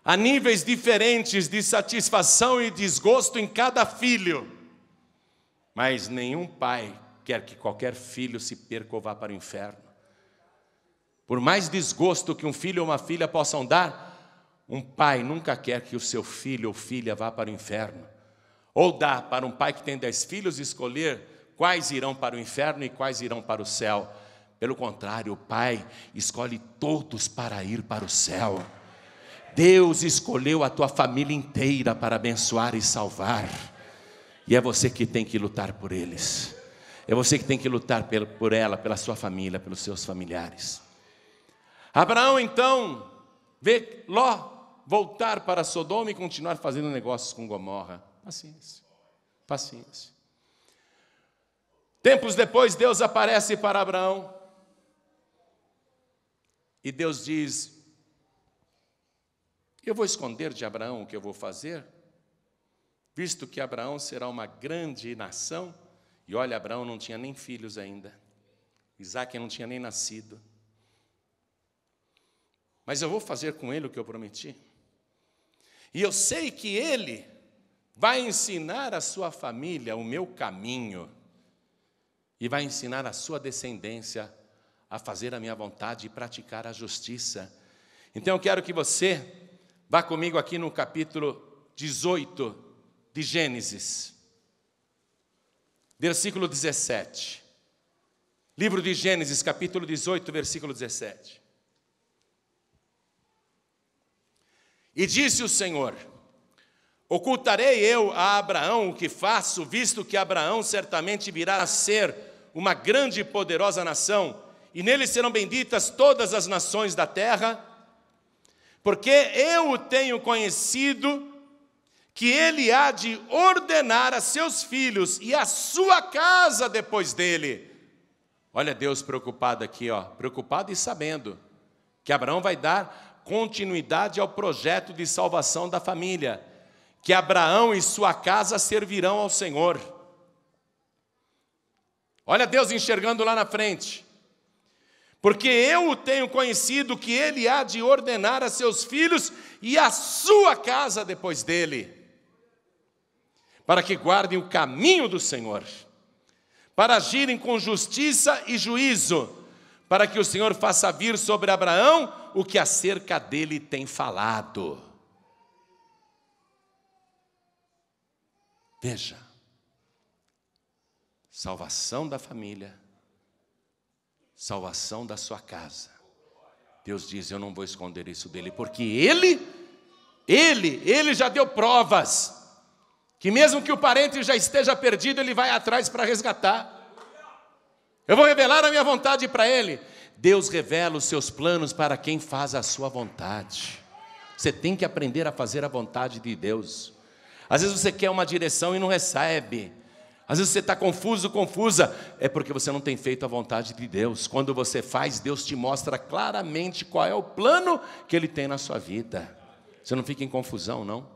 a níveis diferentes de satisfação e desgosto em cada filho. Mas nenhum pai quer que qualquer filho se perca ou vá para o inferno. Por mais desgosto que um filho ou uma filha possam dar, um pai nunca quer que o seu filho ou filha vá para o inferno. Ou dá para um pai que tem dez filhos escolher quais irão para o inferno e quais irão para o céu. Pelo contrário, o pai escolhe todos para ir para o céu. Deus escolheu a tua família inteira para abençoar e salvar. E é você que tem que lutar por eles. É você que tem que lutar por ela, pela sua família, pelos seus familiares. Abraão então vê Ló voltar para Sodoma e continuar fazendo negócios com Gomorra. Paciência. Paciência. Tempos depois, Deus aparece para Abraão. E Deus diz: eu vou esconder de Abraão o que eu vou fazer, visto que Abraão será uma grande nação. E olha, Abraão não tinha nem filhos ainda, Isaac não tinha nem nascido. Mas eu vou fazer com ele o que eu prometi. E eu sei que ele vai ensinar a sua família o meu caminho e vai ensinar a sua descendência a fazer a minha vontade e praticar a justiça. Então eu quero que você Vá comigo aqui no capítulo 18 de Gênesis, versículo 17. Livro de Gênesis, capítulo 18, versículo 17. E disse o Senhor: Ocultarei eu a Abraão o que faço, visto que Abraão certamente virá a ser uma grande e poderosa nação, e nele serão benditas todas as nações da terra porque eu o tenho conhecido, que ele há de ordenar a seus filhos e a sua casa depois dele. Olha Deus preocupado aqui, ó, preocupado e sabendo que Abraão vai dar continuidade ao projeto de salvação da família, que Abraão e sua casa servirão ao Senhor. Olha Deus enxergando lá na frente porque eu o tenho conhecido que ele há de ordenar a seus filhos e a sua casa depois dele, para que guardem o caminho do Senhor, para agirem com justiça e juízo, para que o Senhor faça vir sobre Abraão o que acerca dele tem falado. Veja, salvação da família salvação da sua casa. Deus diz: Eu não vou esconder isso dele, porque ele, ele, ele já deu provas. Que mesmo que o parente já esteja perdido, ele vai atrás para resgatar. Eu vou revelar a minha vontade para ele. Deus revela os seus planos para quem faz a sua vontade. Você tem que aprender a fazer a vontade de Deus. Às vezes você quer uma direção e não recebe. Às vezes você está confuso, confusa, é porque você não tem feito a vontade de Deus. Quando você faz, Deus te mostra claramente qual é o plano que Ele tem na sua vida. Você não fica em confusão, não.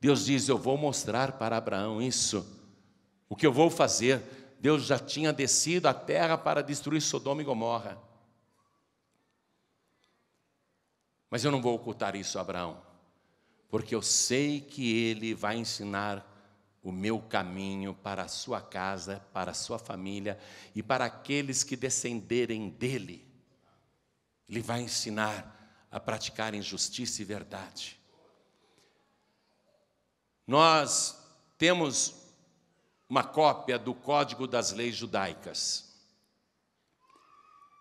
Deus diz: Eu vou mostrar para Abraão isso, o que eu vou fazer. Deus já tinha descido a terra para destruir Sodoma e Gomorra. Mas eu não vou ocultar isso a Abraão, porque eu sei que ele vai ensinar o meu caminho para a sua casa, para a sua família e para aqueles que descenderem dele. Ele vai ensinar a praticar justiça e verdade. Nós temos uma cópia do Código das Leis Judaicas.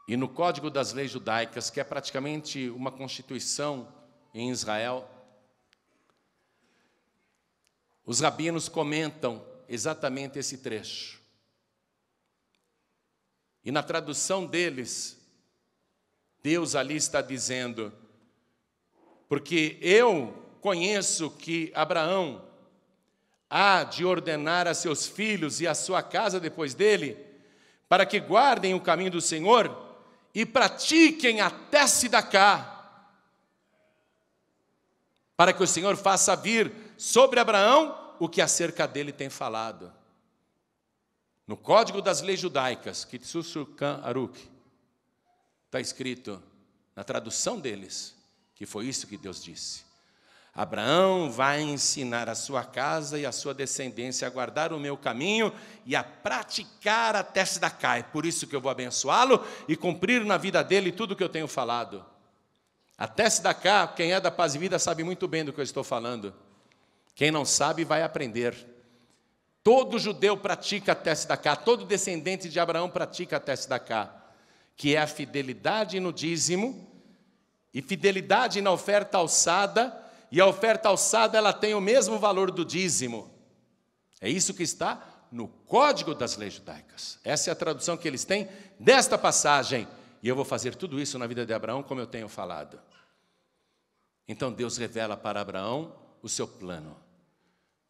E no Código das Leis Judaicas, que é praticamente uma constituição em Israel, os rabinos comentam exatamente esse trecho. E na tradução deles, Deus ali está dizendo: Porque eu conheço que Abraão há de ordenar a seus filhos e a sua casa depois dele, para que guardem o caminho do Senhor e pratiquem até se cá, para que o Senhor faça vir sobre Abraão o que acerca dele tem falado. No Código das Leis Judaicas, Kitsusukan Aruk, está escrito, na tradução deles, que foi isso que Deus disse. Abraão vai ensinar a sua casa e a sua descendência a guardar o meu caminho e a praticar a teste da Cai. Por isso que eu vou abençoá-lo e cumprir na vida dele tudo o que eu tenho falado. A teste da Cá, quem é da paz e vida sabe muito bem do que eu estou falando. Quem não sabe vai aprender. Todo judeu pratica a tese da cá, todo descendente de Abraão pratica a tese da cá, que é a fidelidade no dízimo e fidelidade na oferta alçada, e a oferta alçada ela tem o mesmo valor do dízimo. É isso que está no Código das Leis Judaicas. Essa é a tradução que eles têm desta passagem. E eu vou fazer tudo isso na vida de Abraão, como eu tenho falado. Então Deus revela para Abraão o seu plano.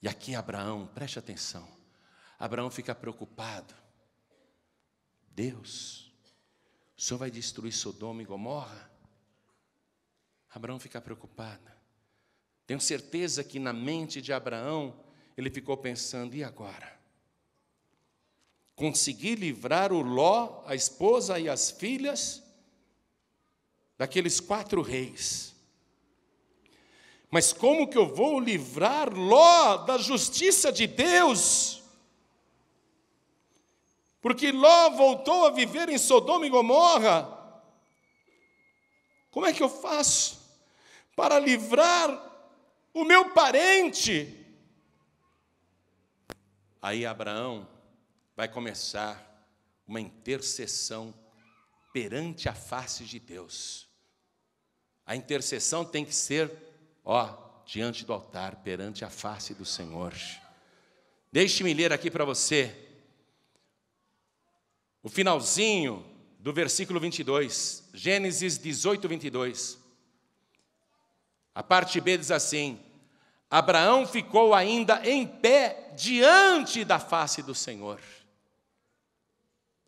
E aqui é Abraão, preste atenção. Abraão fica preocupado. Deus, o Senhor vai destruir Sodoma e Gomorra? Abraão fica preocupado. Tenho certeza que na mente de Abraão ele ficou pensando: e agora? Consegui livrar o Ló, a esposa e as filhas daqueles quatro reis. Mas como que eu vou livrar Ló da justiça de Deus? Porque Ló voltou a viver em Sodoma e Gomorra. Como é que eu faço para livrar o meu parente? Aí Abraão vai começar uma intercessão perante a face de Deus. A intercessão tem que ser ó, diante do altar, perante a face do Senhor. Deixe-me ler aqui para você o finalzinho do versículo 22, Gênesis 18, 22. A parte B diz assim: Abraão ficou ainda em pé diante da face do Senhor.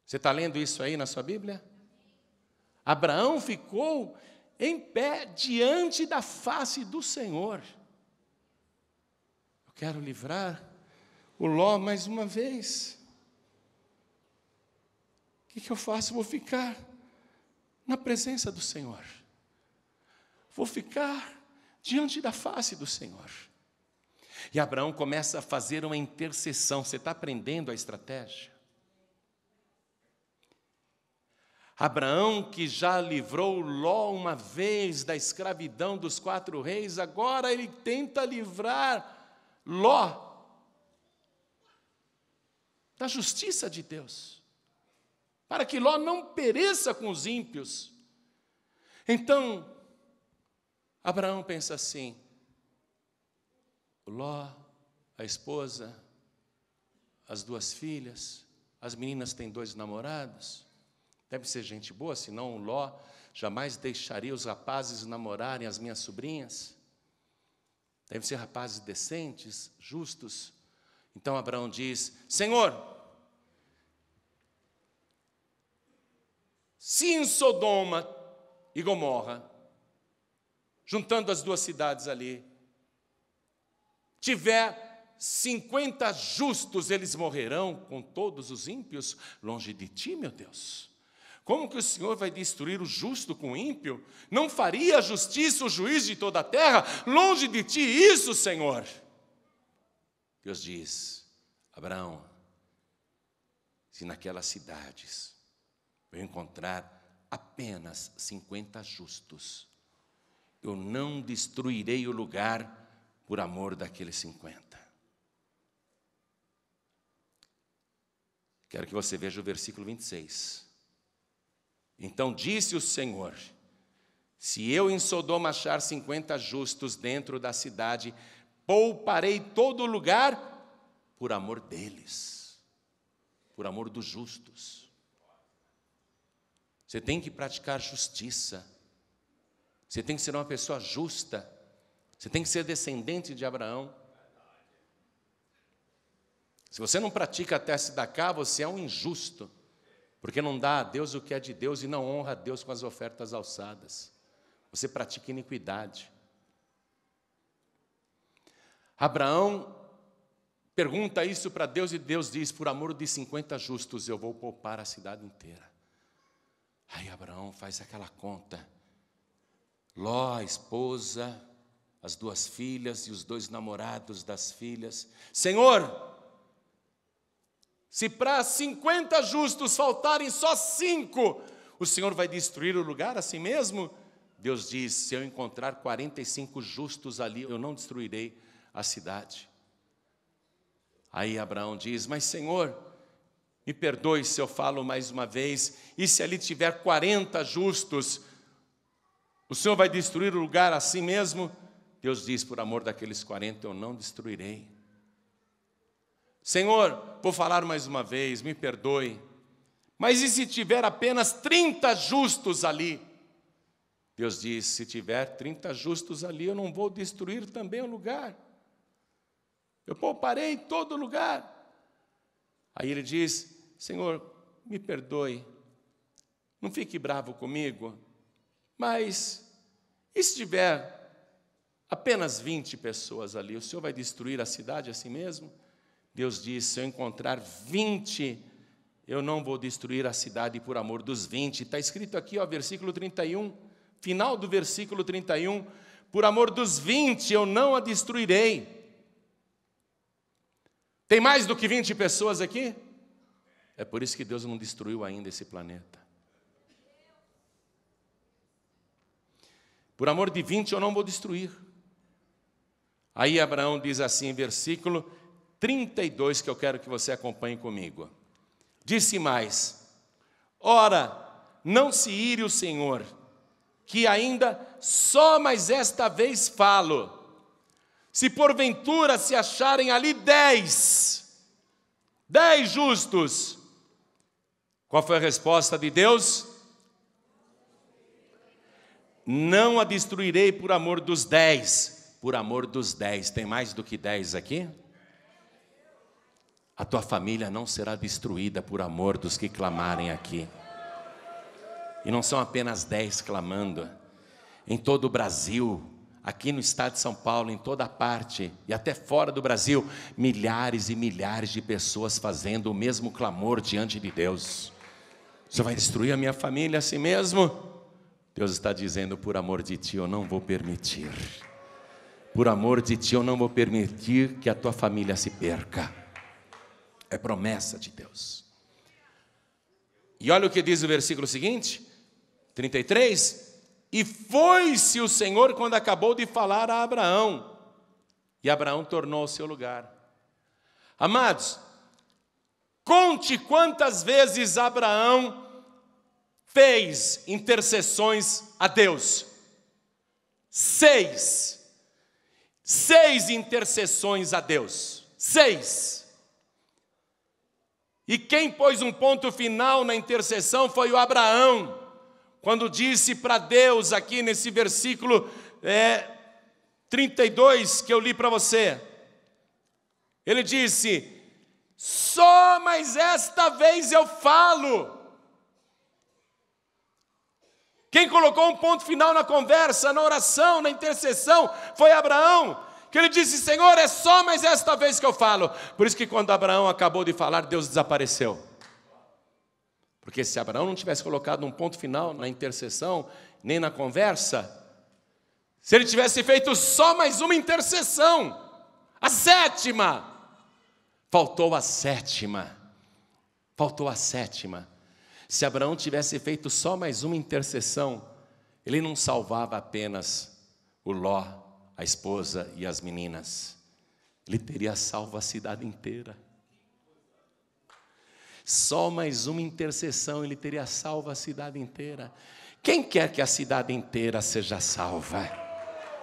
Você está lendo isso aí na sua Bíblia? Abraão ficou em pé diante da face do Senhor. Eu quero livrar o Ló mais uma vez. O que, que eu faço? Vou ficar na presença do Senhor. Vou ficar diante da face do Senhor. E Abraão começa a fazer uma intercessão. Você está aprendendo a estratégia? Abraão, que já livrou Ló uma vez da escravidão dos quatro reis, agora ele tenta livrar Ló da justiça de Deus, para que Ló não pereça com os ímpios. Então, Abraão pensa assim: Ló, a esposa, as duas filhas, as meninas têm dois namorados. Deve ser gente boa, senão o Ló jamais deixaria os rapazes namorarem as minhas sobrinhas. Devem ser rapazes decentes, justos. Então Abraão diz: Senhor, se em Sodoma e Gomorra, juntando as duas cidades ali, tiver 50 justos, eles morrerão com todos os ímpios longe de ti, meu Deus. Como que o Senhor vai destruir o justo com o ímpio? Não faria justiça o juiz de toda a terra? Longe de ti isso, Senhor. Deus diz: Abraão, se naquelas cidades eu encontrar apenas 50 justos, eu não destruirei o lugar por amor daqueles 50. Quero que você veja o versículo 26. Então disse o Senhor: Se eu em Sodoma achar cinquenta justos dentro da cidade, pouparei todo lugar por amor deles, por amor dos justos. Você tem que praticar justiça. Você tem que ser uma pessoa justa. Você tem que ser descendente de Abraão. Se você não pratica a teste da cá, você é um injusto. Porque não dá a Deus o que é de Deus e não honra a Deus com as ofertas alçadas. Você pratica iniquidade. Abraão pergunta isso para Deus e Deus diz: Por amor de 50 justos, eu vou poupar a cidade inteira. Aí Abraão faz aquela conta. Ló, a esposa, as duas filhas e os dois namorados das filhas. Senhor, se para 50 justos faltarem só cinco, o Senhor vai destruir o lugar assim mesmo? Deus diz: se eu encontrar 45 justos ali, eu não destruirei a cidade. Aí Abraão diz: Mas Senhor, me perdoe se eu falo mais uma vez, e se ali tiver 40 justos, o Senhor vai destruir o lugar assim mesmo? Deus diz: Por amor daqueles 40 eu não destruirei. Senhor, vou falar mais uma vez, me perdoe. Mas e se tiver apenas 30 justos ali? Deus diz: se tiver 30 justos ali, eu não vou destruir também o lugar. Eu pouparei todo lugar. Aí ele diz: Senhor, me perdoe, não fique bravo comigo, mas e se tiver apenas 20 pessoas ali, o Senhor vai destruir a cidade assim mesmo? Deus disse: se eu encontrar 20, eu não vou destruir a cidade por amor dos 20. Está escrito aqui, ó, versículo 31, final do versículo 31. Por amor dos 20 eu não a destruirei. Tem mais do que 20 pessoas aqui? É por isso que Deus não destruiu ainda esse planeta. Por amor de 20 eu não vou destruir. Aí Abraão diz assim, versículo 32 que eu quero que você acompanhe comigo. Disse mais: Ora, não se ire o Senhor, que ainda só mais esta vez falo. Se porventura se acharem ali dez, dez justos, qual foi a resposta de Deus? Não a destruirei por amor dos dez, por amor dos dez. Tem mais do que dez aqui? A tua família não será destruída por amor dos que clamarem aqui. E não são apenas dez clamando. Em todo o Brasil, aqui no estado de São Paulo, em toda parte e até fora do Brasil, milhares e milhares de pessoas fazendo o mesmo clamor diante de Deus. Você vai destruir a minha família assim mesmo? Deus está dizendo: por amor de ti, eu não vou permitir. Por amor de ti, eu não vou permitir que a tua família se perca é promessa de Deus. E olha o que diz o versículo seguinte, 33: E foi-se o Senhor quando acabou de falar a Abraão, e Abraão tornou ao seu lugar. Amados, conte quantas vezes Abraão fez intercessões a Deus. Seis. Seis intercessões a Deus. Seis. E quem pôs um ponto final na intercessão foi o Abraão, quando disse para Deus, aqui nesse versículo é, 32 que eu li para você, ele disse: só, mas esta vez eu falo. Quem colocou um ponto final na conversa, na oração, na intercessão, foi Abraão que ele disse: Senhor, é só mais esta vez que eu falo. Por isso que quando Abraão acabou de falar, Deus desapareceu. Porque se Abraão não tivesse colocado um ponto final na intercessão, nem na conversa, se ele tivesse feito só mais uma intercessão, a sétima, faltou a sétima, faltou a sétima. Se Abraão tivesse feito só mais uma intercessão, ele não salvava apenas o Ló, a esposa e as meninas. Ele teria salvo a cidade inteira. Só mais uma intercessão, ele teria salvo a cidade inteira. Quem quer que a cidade inteira seja salva?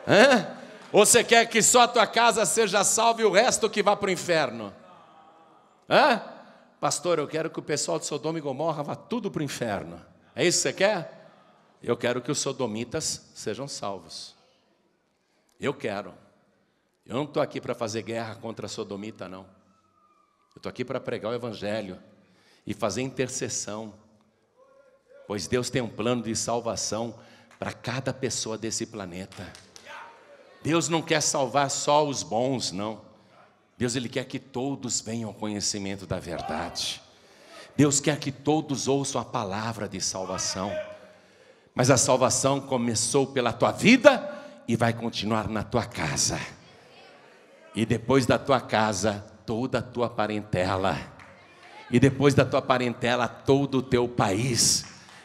Hã? Ou você quer que só a tua casa seja salva e o resto que vá para o inferno? Hã? Pastor, eu quero que o pessoal de Sodoma e Gomorra vá tudo para o inferno. É isso que você quer? Eu quero que os sodomitas sejam salvos. Eu quero. Eu não estou aqui para fazer guerra contra a sodomita, não. Eu estou aqui para pregar o Evangelho e fazer intercessão. Pois Deus tem um plano de salvação para cada pessoa desse planeta. Deus não quer salvar só os bons, não. Deus ele quer que todos venham ao conhecimento da verdade. Deus quer que todos ouçam a palavra de salvação. Mas a salvação começou pela tua vida e vai continuar na tua casa. E depois da tua casa, toda a tua parentela. E depois da tua parentela, todo o teu país.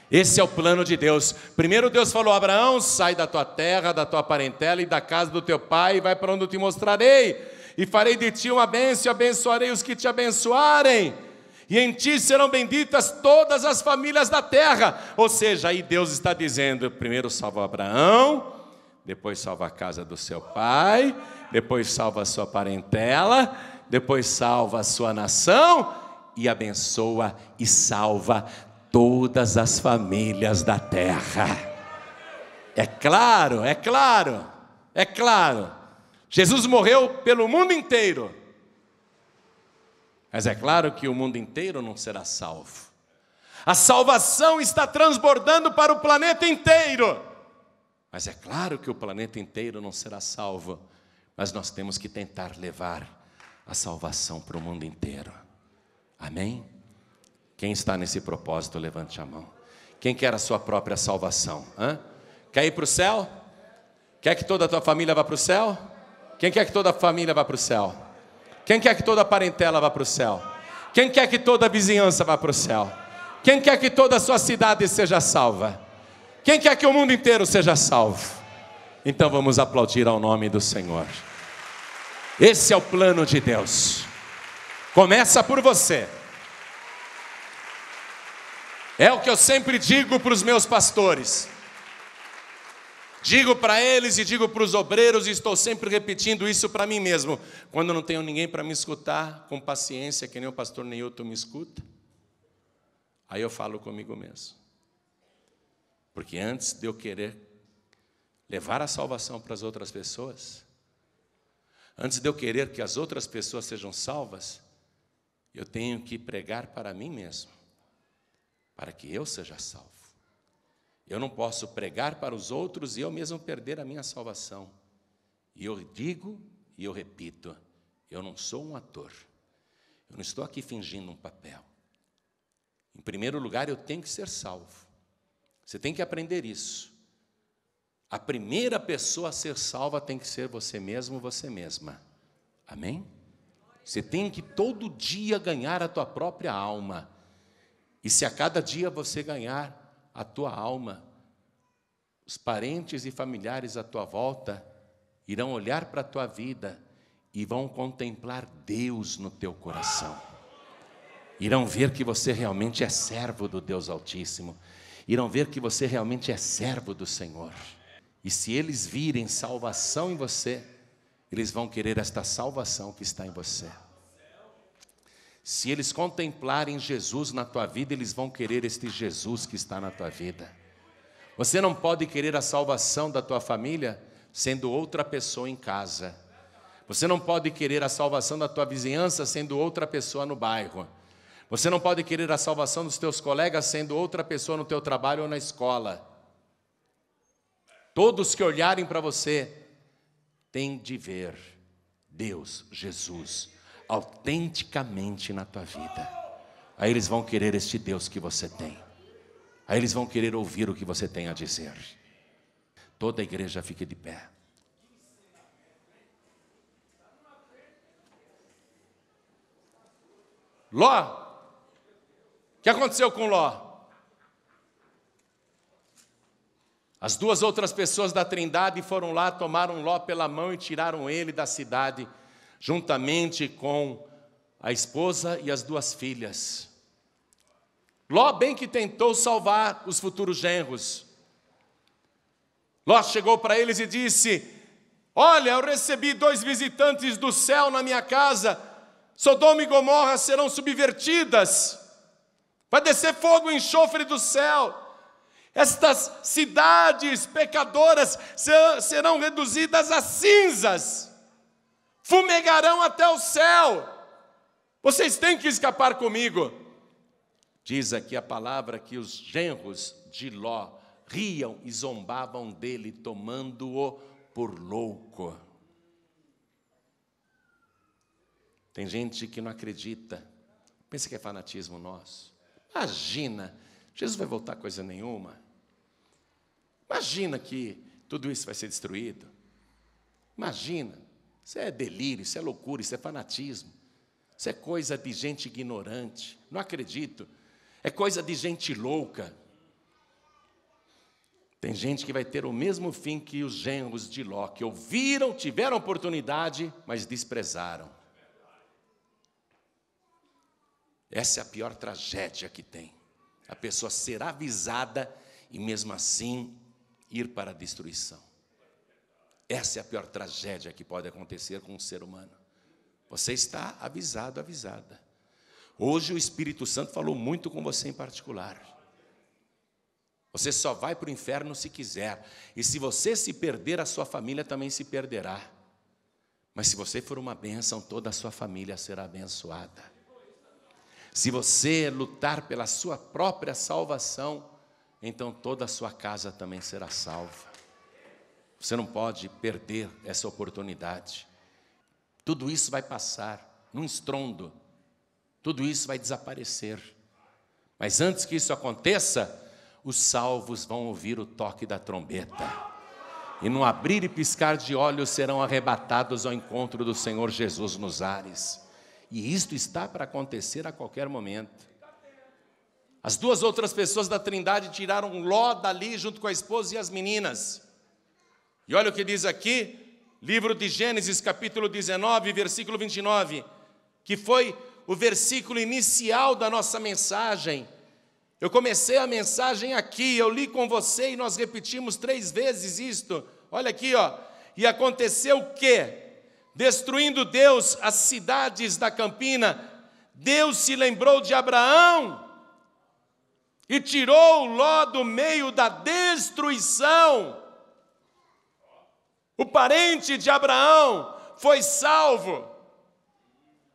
Esse é o plano de Deus. Primeiro Deus falou: Abraão, sai da tua terra, da tua parentela e da casa do teu pai, e vai para onde eu te mostrarei. E farei de ti uma bênção, e abençoarei os que te abençoarem. E em ti serão benditas todas as famílias da terra. Ou seja, aí Deus está dizendo: primeiro salvou Abraão, depois salva a casa do seu pai, depois salva a sua parentela, depois salva a sua nação e abençoa e salva todas as famílias da terra. É claro, é claro, é claro. Jesus morreu pelo mundo inteiro. Mas é claro que o mundo inteiro não será salvo. A salvação está transbordando para o planeta inteiro. Mas é claro que o planeta inteiro não será salvo, mas nós temos que tentar levar a salvação para o mundo inteiro. Amém? Quem está nesse propósito, levante a mão. Quem quer a sua própria salvação? Hã? Quer ir para o céu? Quer que toda a tua família vá para o céu? Quem quer que toda a família vá para o céu? Quem quer que toda a parentela vá para o céu? Quem quer que toda a vizinhança vá para o céu? Quem quer que toda a sua cidade seja salva? Quem quer que o mundo inteiro seja salvo? Então vamos aplaudir ao nome do Senhor. Esse é o plano de Deus. Começa por você. É o que eu sempre digo para os meus pastores. Digo para eles e digo para os obreiros, e estou sempre repetindo isso para mim mesmo. Quando não tenho ninguém para me escutar, com paciência, que nem o pastor Neilton me escuta, aí eu falo comigo mesmo. Porque antes de eu querer levar a salvação para as outras pessoas, antes de eu querer que as outras pessoas sejam salvas, eu tenho que pregar para mim mesmo, para que eu seja salvo. Eu não posso pregar para os outros e eu mesmo perder a minha salvação. E eu digo e eu repito: eu não sou um ator. Eu não estou aqui fingindo um papel. Em primeiro lugar, eu tenho que ser salvo. Você tem que aprender isso. A primeira pessoa a ser salva tem que ser você mesmo, você mesma. Amém? Você tem que todo dia ganhar a tua própria alma. E se a cada dia você ganhar a tua alma, os parentes e familiares à tua volta irão olhar para a tua vida e vão contemplar Deus no teu coração. Irão ver que você realmente é servo do Deus Altíssimo irão ver que você realmente é servo do Senhor. E se eles virem salvação em você, eles vão querer esta salvação que está em você. Se eles contemplarem Jesus na tua vida, eles vão querer este Jesus que está na tua vida. Você não pode querer a salvação da tua família sendo outra pessoa em casa. Você não pode querer a salvação da tua vizinhança sendo outra pessoa no bairro. Você não pode querer a salvação dos teus colegas sendo outra pessoa no teu trabalho ou na escola. Todos que olharem para você têm de ver Deus, Jesus, autenticamente na tua vida. Aí eles vão querer este Deus que você tem. Aí eles vão querer ouvir o que você tem a dizer. Toda a igreja fica de pé. Ló que aconteceu com Ló? As duas outras pessoas da Trindade foram lá, tomaram Ló pela mão e tiraram ele da cidade, juntamente com a esposa e as duas filhas. Ló bem que tentou salvar os futuros genros. Ló chegou para eles e disse: Olha, eu recebi dois visitantes do céu na minha casa. Sodoma e Gomorra serão subvertidas. Vai descer fogo e enxofre do céu. Estas cidades pecadoras serão reduzidas a cinzas, fumegarão até o céu. Vocês têm que escapar comigo. Diz aqui a palavra que os genros de Ló riam e zombavam dele, tomando-o por louco. Tem gente que não acredita, pensa que é fanatismo nosso. Imagina, Jesus vai voltar coisa nenhuma. Imagina que tudo isso vai ser destruído. Imagina, isso é delírio, isso é loucura, isso é fanatismo. Isso é coisa de gente ignorante. Não acredito. É coisa de gente louca. Tem gente que vai ter o mesmo fim que os genros de Ló, que ouviram, tiveram oportunidade, mas desprezaram. Essa é a pior tragédia que tem. A pessoa ser avisada e mesmo assim ir para a destruição. Essa é a pior tragédia que pode acontecer com um ser humano. Você está avisado, avisada. Hoje o Espírito Santo falou muito com você em particular. Você só vai para o inferno se quiser. E se você se perder, a sua família também se perderá. Mas se você for uma bênção, toda a sua família será abençoada. Se você lutar pela sua própria salvação, então toda a sua casa também será salva. Você não pode perder essa oportunidade. Tudo isso vai passar num estrondo, tudo isso vai desaparecer. Mas antes que isso aconteça, os salvos vão ouvir o toque da trombeta. E no abrir e piscar de olhos serão arrebatados ao encontro do Senhor Jesus nos ares. E isto está para acontecer a qualquer momento. As duas outras pessoas da Trindade tiraram Ló dali junto com a esposa e as meninas. E olha o que diz aqui, livro de Gênesis, capítulo 19, versículo 29, que foi o versículo inicial da nossa mensagem. Eu comecei a mensagem aqui, eu li com você e nós repetimos três vezes isto. Olha aqui, ó. E aconteceu o quê? destruindo Deus as cidades da campina, Deus se lembrou de Abraão e tirou Ló do meio da destruição. O parente de Abraão foi salvo,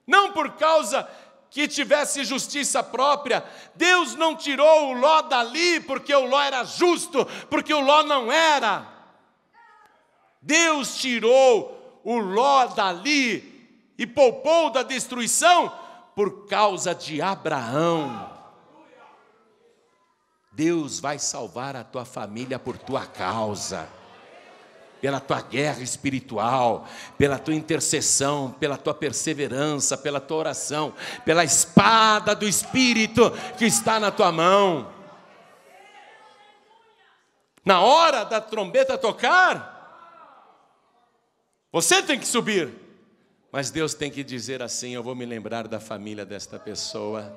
não por causa que tivesse justiça própria. Deus não tirou o Ló dali porque o Ló era justo, porque o Ló não era. Deus tirou o Ló dali e poupou da destruição por causa de Abraão. Deus vai salvar a tua família por tua causa, pela tua guerra espiritual, pela tua intercessão, pela tua perseverança, pela tua oração, pela espada do Espírito que está na tua mão. Na hora da trombeta tocar, você tem que subir. Mas Deus tem que dizer assim: eu vou me lembrar da família desta pessoa.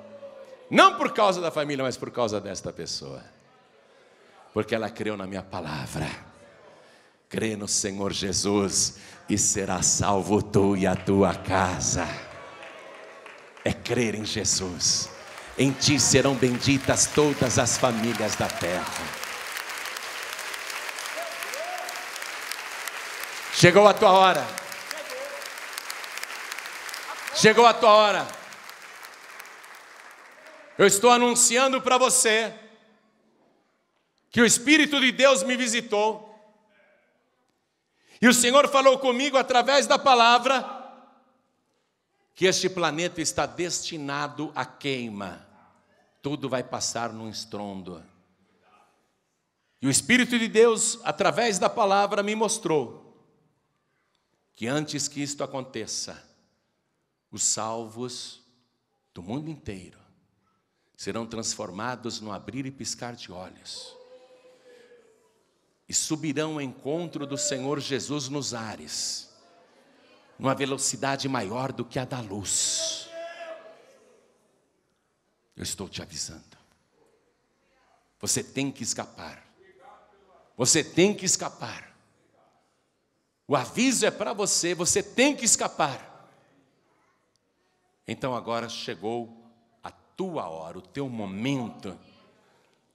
Não por causa da família, mas por causa desta pessoa. Porque ela creu na minha palavra. Crê no Senhor Jesus e será salvo tu e a tua casa. É crer em Jesus. Em ti serão benditas todas as famílias da terra. Chegou a tua hora. Chegou a tua hora. Eu estou anunciando para você que o Espírito de Deus me visitou. E o Senhor falou comigo através da palavra que este planeta está destinado à queima. Tudo vai passar num estrondo. E o Espírito de Deus, através da palavra, me mostrou que antes que isto aconteça, os salvos do mundo inteiro serão transformados no abrir e piscar de olhos. E subirão ao encontro do Senhor Jesus nos ares, numa velocidade maior do que a da luz. Eu estou te avisando. Você tem que escapar. Você tem que escapar. O aviso é para você, você tem que escapar. Então agora chegou a tua hora, o teu momento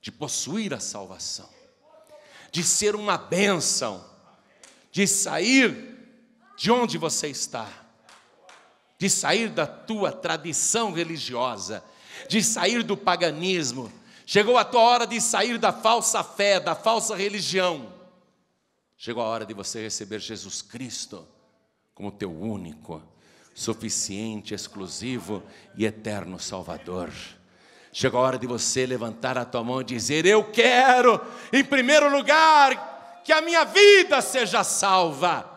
de possuir a salvação, de ser uma bênção, de sair de onde você está, de sair da tua tradição religiosa, de sair do paganismo. Chegou a tua hora de sair da falsa fé, da falsa religião Chegou a hora de você receber Jesus Cristo como teu único, suficiente, exclusivo e eterno Salvador. Chegou a hora de você levantar a tua mão e dizer: Eu quero, em primeiro lugar, que a minha vida seja salva.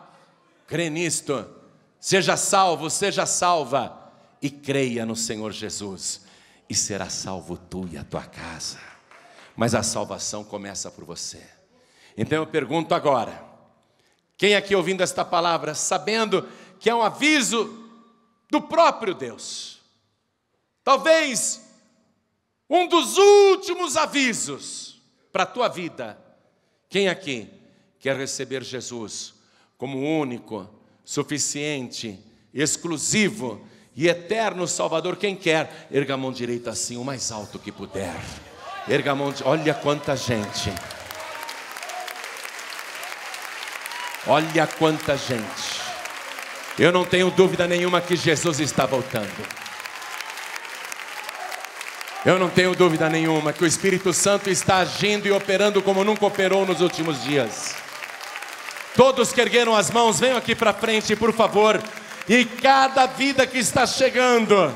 Crê nisto, seja salvo, seja salva, e creia no Senhor Jesus, e será salvo tu e a tua casa. Mas a salvação começa por você. Então eu pergunto agora: quem aqui ouvindo esta palavra, sabendo que é um aviso do próprio Deus, talvez um dos últimos avisos para a tua vida, quem aqui quer receber Jesus como único, suficiente, exclusivo e eterno Salvador? Quem quer, erga a mão direita assim, o mais alto que puder. Erga a mão, de... olha quanta gente. Olha quanta gente. Eu não tenho dúvida nenhuma que Jesus está voltando. Eu não tenho dúvida nenhuma que o Espírito Santo está agindo e operando como nunca operou nos últimos dias. Todos que ergueram as mãos, venham aqui para frente, por favor. E cada vida que está chegando,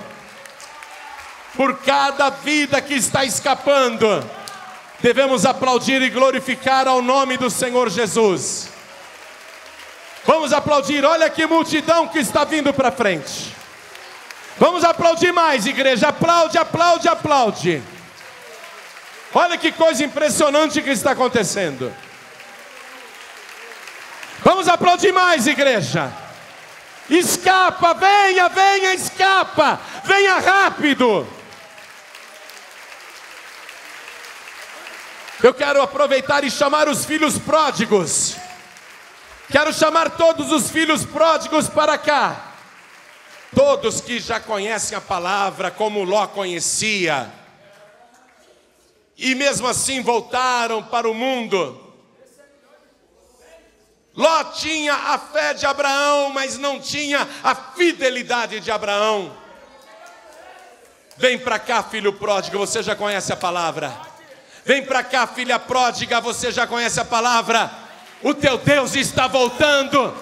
por cada vida que está escapando, devemos aplaudir e glorificar ao nome do Senhor Jesus. Vamos aplaudir, olha que multidão que está vindo para frente. Vamos aplaudir mais, igreja. Aplaude, aplaude, aplaude. Olha que coisa impressionante que está acontecendo. Vamos aplaudir mais, igreja. Escapa, venha, venha, escapa. Venha rápido. Eu quero aproveitar e chamar os filhos pródigos Quero chamar todos os filhos pródigos para cá. Todos que já conhecem a palavra como Ló conhecia. E mesmo assim voltaram para o mundo. Ló tinha a fé de Abraão, mas não tinha a fidelidade de Abraão. Vem para cá, filho pródigo, você já conhece a palavra. Vem para cá, filha pródiga, você já conhece a palavra. O teu Deus está voltando.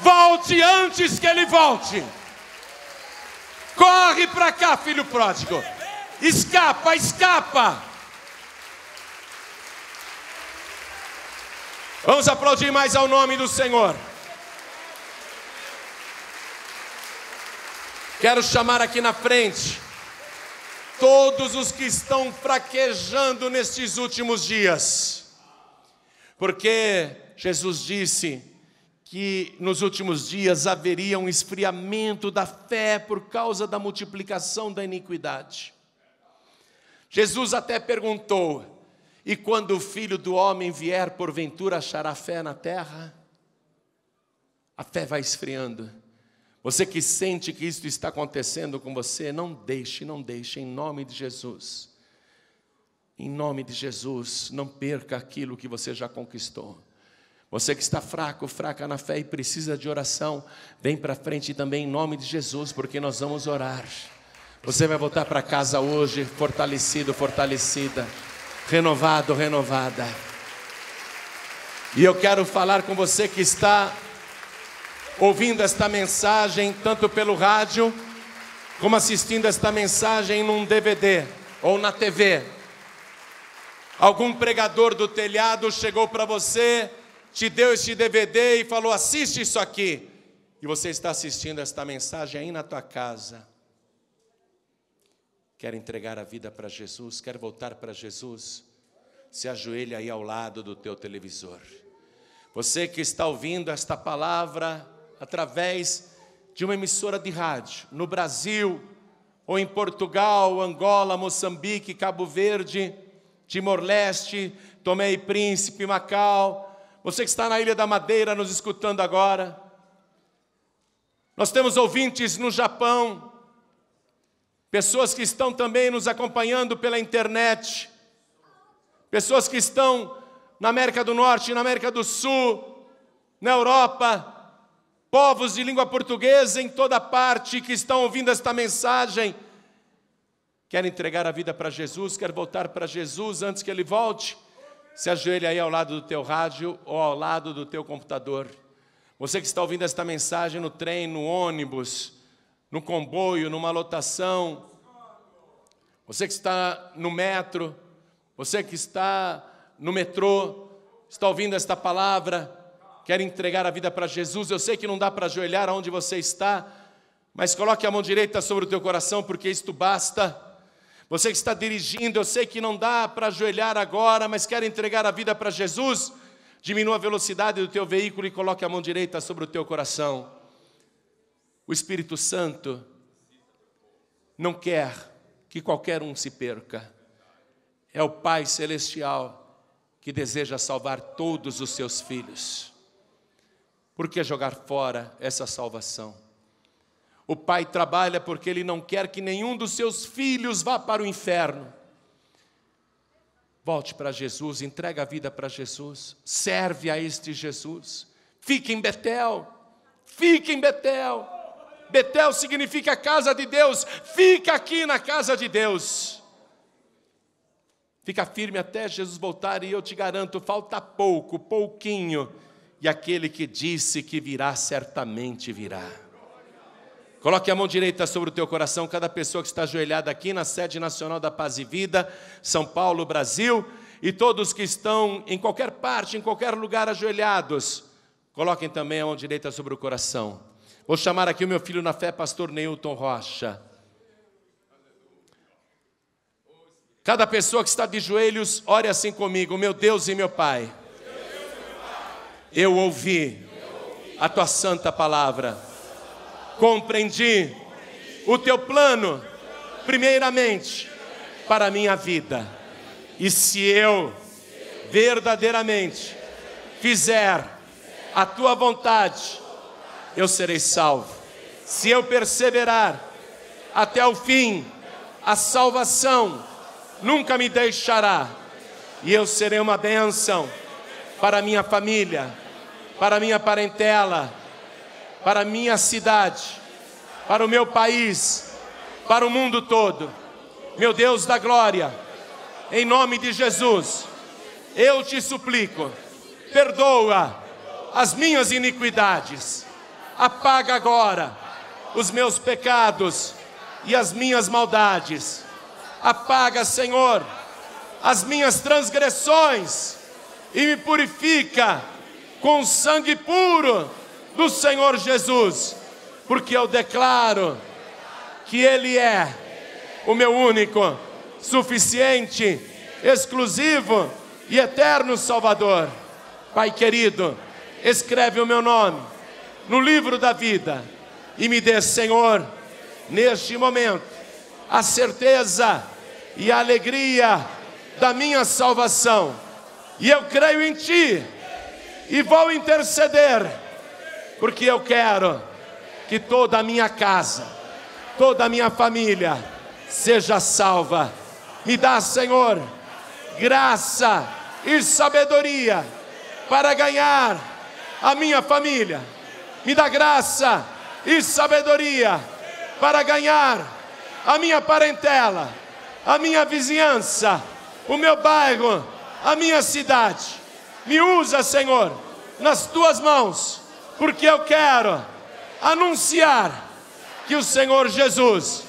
Volte antes que ele volte. Corre para cá, filho pródigo. Escapa, escapa. Vamos aplaudir mais ao nome do Senhor. Quero chamar aqui na frente todos os que estão fraquejando nestes últimos dias. Porque Jesus disse que nos últimos dias haveria um esfriamento da fé por causa da multiplicação da iniquidade. Jesus até perguntou: E quando o filho do homem vier, porventura achará fé na terra? A fé vai esfriando. Você que sente que isso está acontecendo com você, não deixe, não deixe, em nome de Jesus. Em nome de Jesus, não perca aquilo que você já conquistou. Você que está fraco, fraca na fé e precisa de oração, vem para frente também em nome de Jesus, porque nós vamos orar. Você vai voltar para casa hoje fortalecido, fortalecida, renovado, renovada. E eu quero falar com você que está ouvindo esta mensagem, tanto pelo rádio, como assistindo esta mensagem num DVD ou na TV. Algum pregador do telhado chegou para você, te deu este DVD e falou: assiste isso aqui. E você está assistindo esta mensagem aí na tua casa. Quer entregar a vida para Jesus? Quer voltar para Jesus? Se ajoelha aí ao lado do teu televisor. Você que está ouvindo esta palavra através de uma emissora de rádio no Brasil, ou em Portugal, Angola, Moçambique, Cabo Verde, Timor-Leste, Tomé e Príncipe, Macau, você que está na Ilha da Madeira nos escutando agora. Nós temos ouvintes no Japão, pessoas que estão também nos acompanhando pela internet, pessoas que estão na América do Norte, na América do Sul, na Europa, povos de língua portuguesa em toda parte que estão ouvindo esta mensagem quer entregar a vida para Jesus, quer voltar para Jesus antes que ele volte, se ajoelhe aí ao lado do teu rádio ou ao lado do teu computador. Você que está ouvindo esta mensagem no trem, no ônibus, no comboio, numa lotação, você que está no metro, você que está no metrô, está ouvindo esta palavra, quer entregar a vida para Jesus, eu sei que não dá para ajoelhar aonde você está, mas coloque a mão direita sobre o teu coração, porque isto basta. Você que está dirigindo, eu sei que não dá para ajoelhar agora, mas quer entregar a vida para Jesus, diminua a velocidade do teu veículo e coloque a mão direita sobre o teu coração. O Espírito Santo não quer que qualquer um se perca. É o Pai celestial que deseja salvar todos os seus filhos. Por que jogar fora essa salvação? O pai trabalha porque ele não quer que nenhum dos seus filhos vá para o inferno. Volte para Jesus, entrega a vida para Jesus, serve a este Jesus. Fique em Betel, fique em Betel. Betel significa casa de Deus, fica aqui na casa de Deus. Fica firme até Jesus voltar, e eu te garanto, falta pouco, pouquinho, e aquele que disse que virá, certamente virá. Coloque a mão direita sobre o teu coração, cada pessoa que está ajoelhada aqui na sede nacional da Paz e Vida, São Paulo, Brasil, e todos que estão em qualquer parte, em qualquer lugar ajoelhados, coloquem também a mão direita sobre o coração. Vou chamar aqui o meu filho na fé, pastor Neilton Rocha. Cada pessoa que está de joelhos, ore assim comigo: Meu Deus e meu Pai, eu ouvi a tua santa palavra compreendi o teu plano, primeiramente, para a minha vida. E se eu verdadeiramente fizer a tua vontade, eu serei salvo. Se eu perseverar até o fim, a salvação nunca me deixará, e eu serei uma bênção para minha família, para minha parentela para a minha cidade, para o meu país, para o mundo todo. Meu Deus da glória, em nome de Jesus, eu te suplico, perdoa as minhas iniquidades, apaga agora os meus pecados e as minhas maldades. Apaga, Senhor, as minhas transgressões e me purifica com sangue puro do Senhor Jesus, porque eu declaro que Ele é o meu único, suficiente, exclusivo e eterno Salvador. Pai querido, escreve o meu nome no livro da vida e me dê, Senhor, neste momento, a certeza e a alegria da minha salvação. E eu creio em Ti e vou interceder porque eu quero que toda a minha casa, toda a minha família seja salva. Me dá, Senhor, graça e sabedoria para ganhar a minha família. Me dá graça e sabedoria para ganhar a minha parentela, a minha vizinhança, o meu bairro, a minha cidade. Me usa, Senhor, nas tuas mãos porque eu quero anunciar que o Senhor Jesus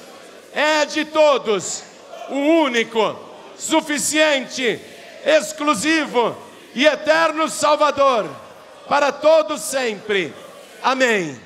é de todos o único, suficiente, exclusivo e eterno Salvador para todos sempre. Amém.